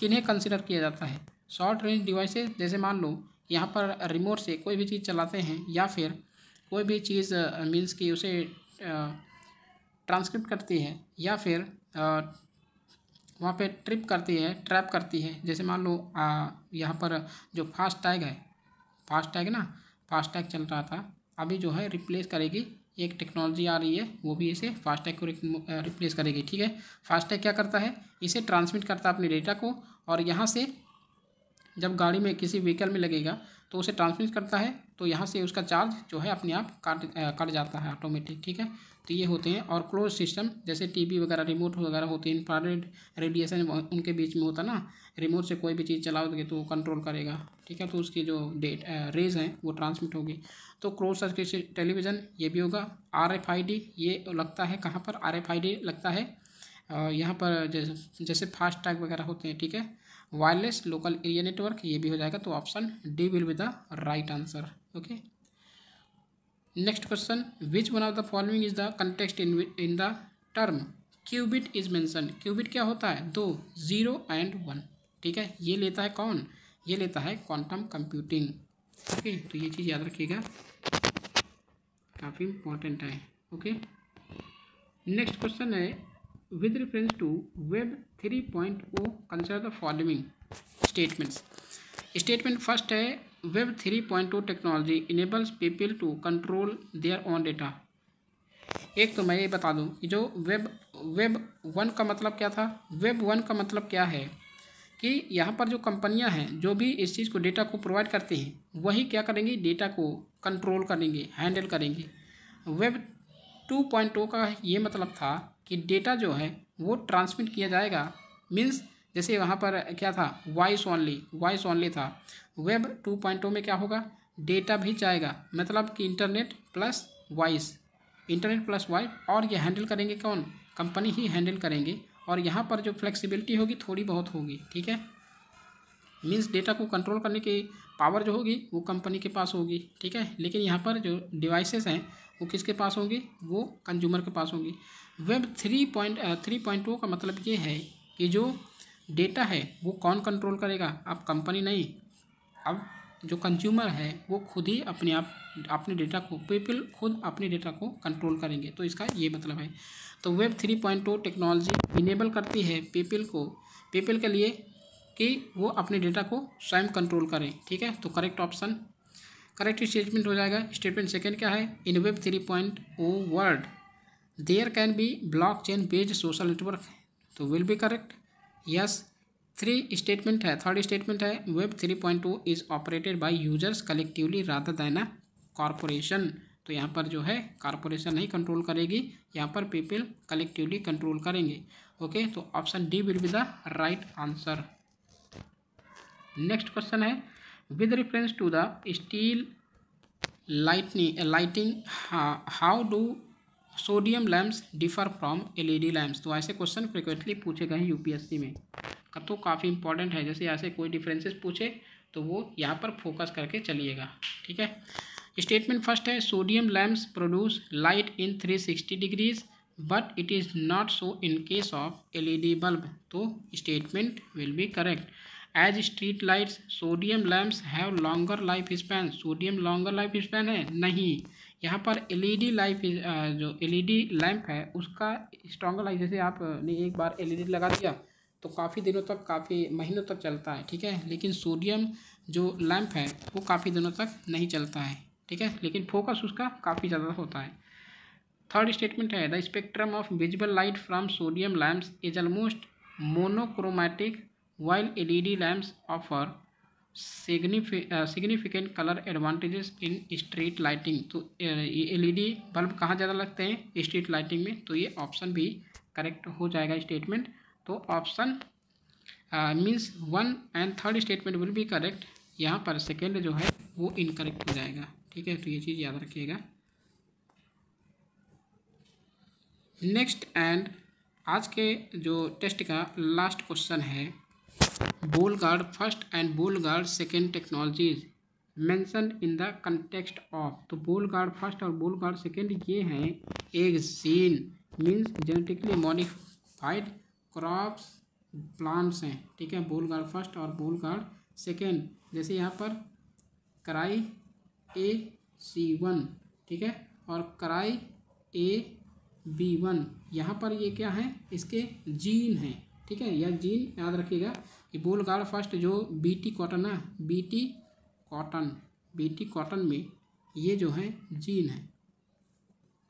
किन्हें कंसिडर किया जाता है शॉर्ट रेंज डिवाइसेज जैसे मान लो यहाँ पर रिमोट से कोई भी चीज़ चलाते हैं या फिर कोई भी चीज़ मीन्स uh, कि उसे ट्रांसक्रिप्ट uh, करती है या फिर uh, वहाँ पे ट्रिप करती है ट्रैप करती है जैसे मान लो यहाँ पर जो फास्ट टैग है फास्ट टैग ना फास्ट टैग चल रहा था अभी जो है रिप्लेस करेगी एक टेक्नोलॉजी आ रही है वो भी इसे फास्टैग को रिप्लेस करेगी ठीक है फास्टैग क्या करता है इसे ट्रांसमिट करता है अपने डेटा को और यहाँ से जब गाड़ी में किसी व्हीकल में लगेगा तो उसे ट्रांसमिट करता है तो यहाँ से उसका चार्ज जो है अपने आप काट कट जाता है ऑटोमेटिक ठीक है तो ये होते हैं और क्लोज सिस्टम जैसे टीवी वगैरह रिमोट वगैरह होते हैं इंफ्रारेड रेडिएशन उनके बीच में होता ना रिमोट से कोई भी चीज़ चलाओगे तो कंट्रोल करेगा ठीक है तो उसकी जो डेट रेज हैं वो ट्रांसमिट होगी तो क्लोज सर्किट टेलीविज़न ये भी होगा आर ये लगता है कहाँ पर आर लगता है यहाँ पर जैसे जैसे फास्ट टैग वगैरह होते हैं ठीक है वायरलेस लोकल एरिया नेटवर्क ये भी हो जाएगा तो option D will be the right answer okay next question which one of the following is the context in in the term qubit is mention qubit क्या होता है दो जीरो एंड वन ठीक है ये लेता है कौन ये लेता है क्वांटम कंप्यूटिंग ओके तो ये चीज़ याद रखिएगा काफ़ी इंपॉर्टेंट है ओके नेक्स्ट क्वेश्चन है with reference to web three point O consider the following statements statement first है web two technology enables people to control their own data एक तो मैं ये बता दूँ कि जो वेब वेब वन का मतलब क्या था वेब वन का मतलब क्या है कि यहाँ पर जो कंपनियाँ हैं जो भी इस चीज़ को डेटा को प्रोवाइड करती हैं वही क्या करेंगी डेटा को कंट्रोल करेंगे हैंडल करेंगे वेब टू पॉइंट टू का ये मतलब था कि डेटा जो है वो ट्रांसमिट किया जाएगा मीन्स जैसे वहाँ पर क्या था वॉइस ओनली वॉइस ओनली था वेब टू पॉइंटों में क्या होगा डेटा भी जाएगा मतलब कि internet plus voice internet plus voice और ये हैंडल करेंगे कौन कंपनी ही हैंडल करेंगे और यहाँ पर जो फ्लेक्सिबिलिटी होगी थोड़ी बहुत होगी ठीक है मीन्स डेटा को कंट्रोल करने की पावर जो होगी वो कंपनी के पास होगी ठीक है लेकिन यहाँ पर जो डिवाइसेस हैं वो किसके पास होंगी वो कंज्यूमर के पास होंगी web three point three point two का मतलब ये है कि जो डेटा है वो कौन कंट्रोल करेगा आप कंपनी नहीं अब जो कंज्यूमर है वो खुद ही अपने आप अपने डेटा को पीपल खुद अपने डेटा को कंट्रोल करेंगे तो इसका ये मतलब है तो web three point two technology enable करती है पीपल को पीपल के लिए कि वो अपने डेटा को स्वयं कंट्रोल करें ठीक है तो करेक्ट ऑप्शन करेक्ट स्टेटमेंट हो जाएगा स्टेटमेंट सेकेंड क्या है in web three point O world there can be blockchain based social network तो will be correct yes three statement है थर्ड स्टेटमेंट है web three point two is operated by users collectively rather than a corporation तो यहाँ पर जो है कॉरपोरेशन नहीं कंट्रोल करेगी यहाँ पर पीपल कलेक्टिवली कंट्रोल करेंगे ओके तो option D will be the right answer next question है with reference to the street lightning lighting how do sodium lamps differ from LED lamps तो ऐसे क्वेश्चन फ्रिक्वेंटली पूछे गए हैं यूपीएससी में का तो काफ़ी इंपॉर्टेंट है जैसे ऐसे कोई डिफरेंसेस पूछे तो वो यहाँ पर फोकस करके चलिएगा ठीक है स्टेटमेंट फर्स्ट है sodium lamps produce light in three sixty degrees but it is not so in case of L bulb तो statement will be correct as street lights sodium lamps have longer lifespan sodium longer lifespan है नहीं यहाँ पर एलईडी लाइफ e uh, जो एलईडी लैंप e है उसका स्ट्रॉन्गर लाइफ जैसे आपने uh, एक बार एलईडी e लगा दिया तो काफ़ी दिनों तक काफ़ी महीनों तक चलता है ठीक है लेकिन सोडियम जो लैंप है वो काफ़ी दिनों तक नहीं चलता है ठीक है लेकिन फोकस उसका काफ़ी ज़्यादा होता है थर्ड स्टेटमेंट है the spectrum of visible light from sodium lamps is almost monochromatic while D lamps offer significant colour advantages in street lighting तो ये एलईडी बल्ब कहाँ ज़्यादा लगते हैं स्ट्रीट लाइटिंग में तो ये ऑप्शन भी करेक्ट हो जाएगा स्टेटमेंट तो option means one and third statement will be correct यहाँ पर सेकेंड जो है वो इनकरेक्ट हो जाएगा ठीक है तो ये चीज़ याद रखिएगा नेक्स्ट एंड आज के जो टेस्ट का लास्ट क्वेश्चन है Bollgard first and Bollgard second technologies mention in the context of तो बोल गार्ड फर्स्ट और बोल गार्ड सेकेंड ये हैं एक gene means genetically modified crops plants हैं ठीक है बोल गार्ड फर्स्ट और बोल गार्ड सेकेंड जैसे यहाँ पर कराई ए सी वन ठीक है और कराई ए बी वन यहाँ पर ये क्या है इसके जीन हैं ठीक है यह जीन याद रखिएगा कि बोल गार्ड फर्स्ट जो बीटी कॉटन है बीटी कॉटन बीटी कॉटन में ये जो है जीन है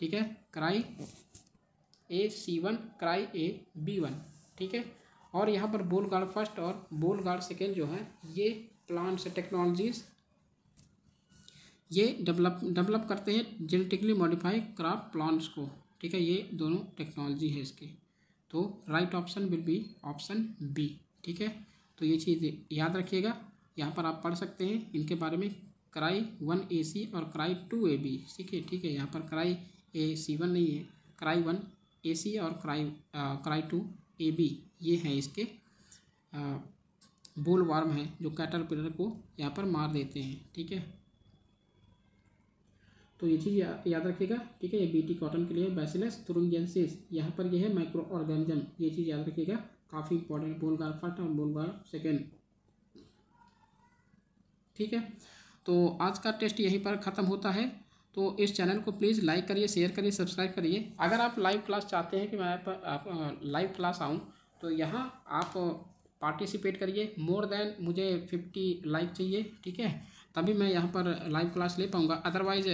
ठीक है cry A C one cry A B one ठीक है और यहाँ पर बोल गार्ड फर्स्ट और बोल गार्ड सेकेंड जो है ये प्लांट्स टेक्नोलॉजीज ये डेवलप डेवलप करते हैं जेनेटिकली मॉडिफाई क्रॉप प्लांट्स को ठीक है ये दोनों टेक्नोलॉजी है इसकी तो right option will be option B ठीक है तो ये चीज़ याद रखिएगा यहाँ पर आप पढ़ सकते हैं इनके बारे में क्राई वन ए सी और क्राई टू ए बी ठीक है ठीक है यहाँ पर क्राई ए सी वन नहीं है क्राई वन ए सी और cry ah, cry two A B ये हैं इसके बोल वार्म हैं जो कैटरपिलर को यहाँ पर मार देते हैं ठीक है तो ये चीज़ या, याद रखिएगा ठीक है ये बीटी कॉटन के लिए बैसिलस थुरुंगजेंसिस यहाँ पर ये है माइक्रो ऑर्गेनिज्म ये चीज़ याद रखिएगा काफ़ी इंपॉर्टेंट बोलगार फर्स्ट और बोलगार सेकेंड ठीक है तो आज का टेस्ट यहीं पर ख़त्म होता है तो इस चैनल को प्लीज़ लाइक करिए शेयर करिए सब्सक्राइब करिए अगर आप लाइव क्लास चाहते हैं कि मैं आप, आप लाइव क्लास आऊँ तो यहाँ आप पार्टिसिपेट करिए मोर देन मुझे फिफ्टी लाइक चाहिए ठीक है तभी मैं यहाँ पर लाइव क्लास ले पाऊँगा अदरवाइज़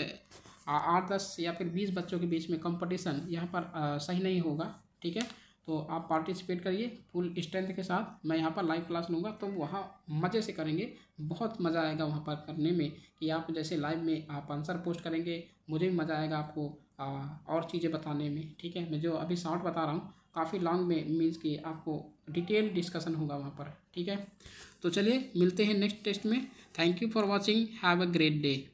आठ दस या फिर बीस बच्चों के बीच में कंपटीशन यहाँ पर आ, सही नहीं होगा ठीक है तो आप पार्टिसिपेट करिए फुल स्ट्रेंथ के साथ मैं यहाँ पर लाइव क्लास लूँगा तो वहाँ मज़े से करेंगे बहुत मज़ा आएगा वहाँ पर करने में कि आप जैसे लाइव में आप आंसर पोस्ट करेंगे मुझे भी मज़ा आएगा आपको आ, और चीज़ें बताने में ठीक है मैं जो अभी शॉर्ट बता रहा हूँ काफ़ी लॉन्ग में मीन्स कि आपको डिटेल डिस्कशन होगा वहाँ पर ठीक है तो चलिए मिलते हैं नेक्स्ट टेस्ट में Thank you for watching. Have a great day.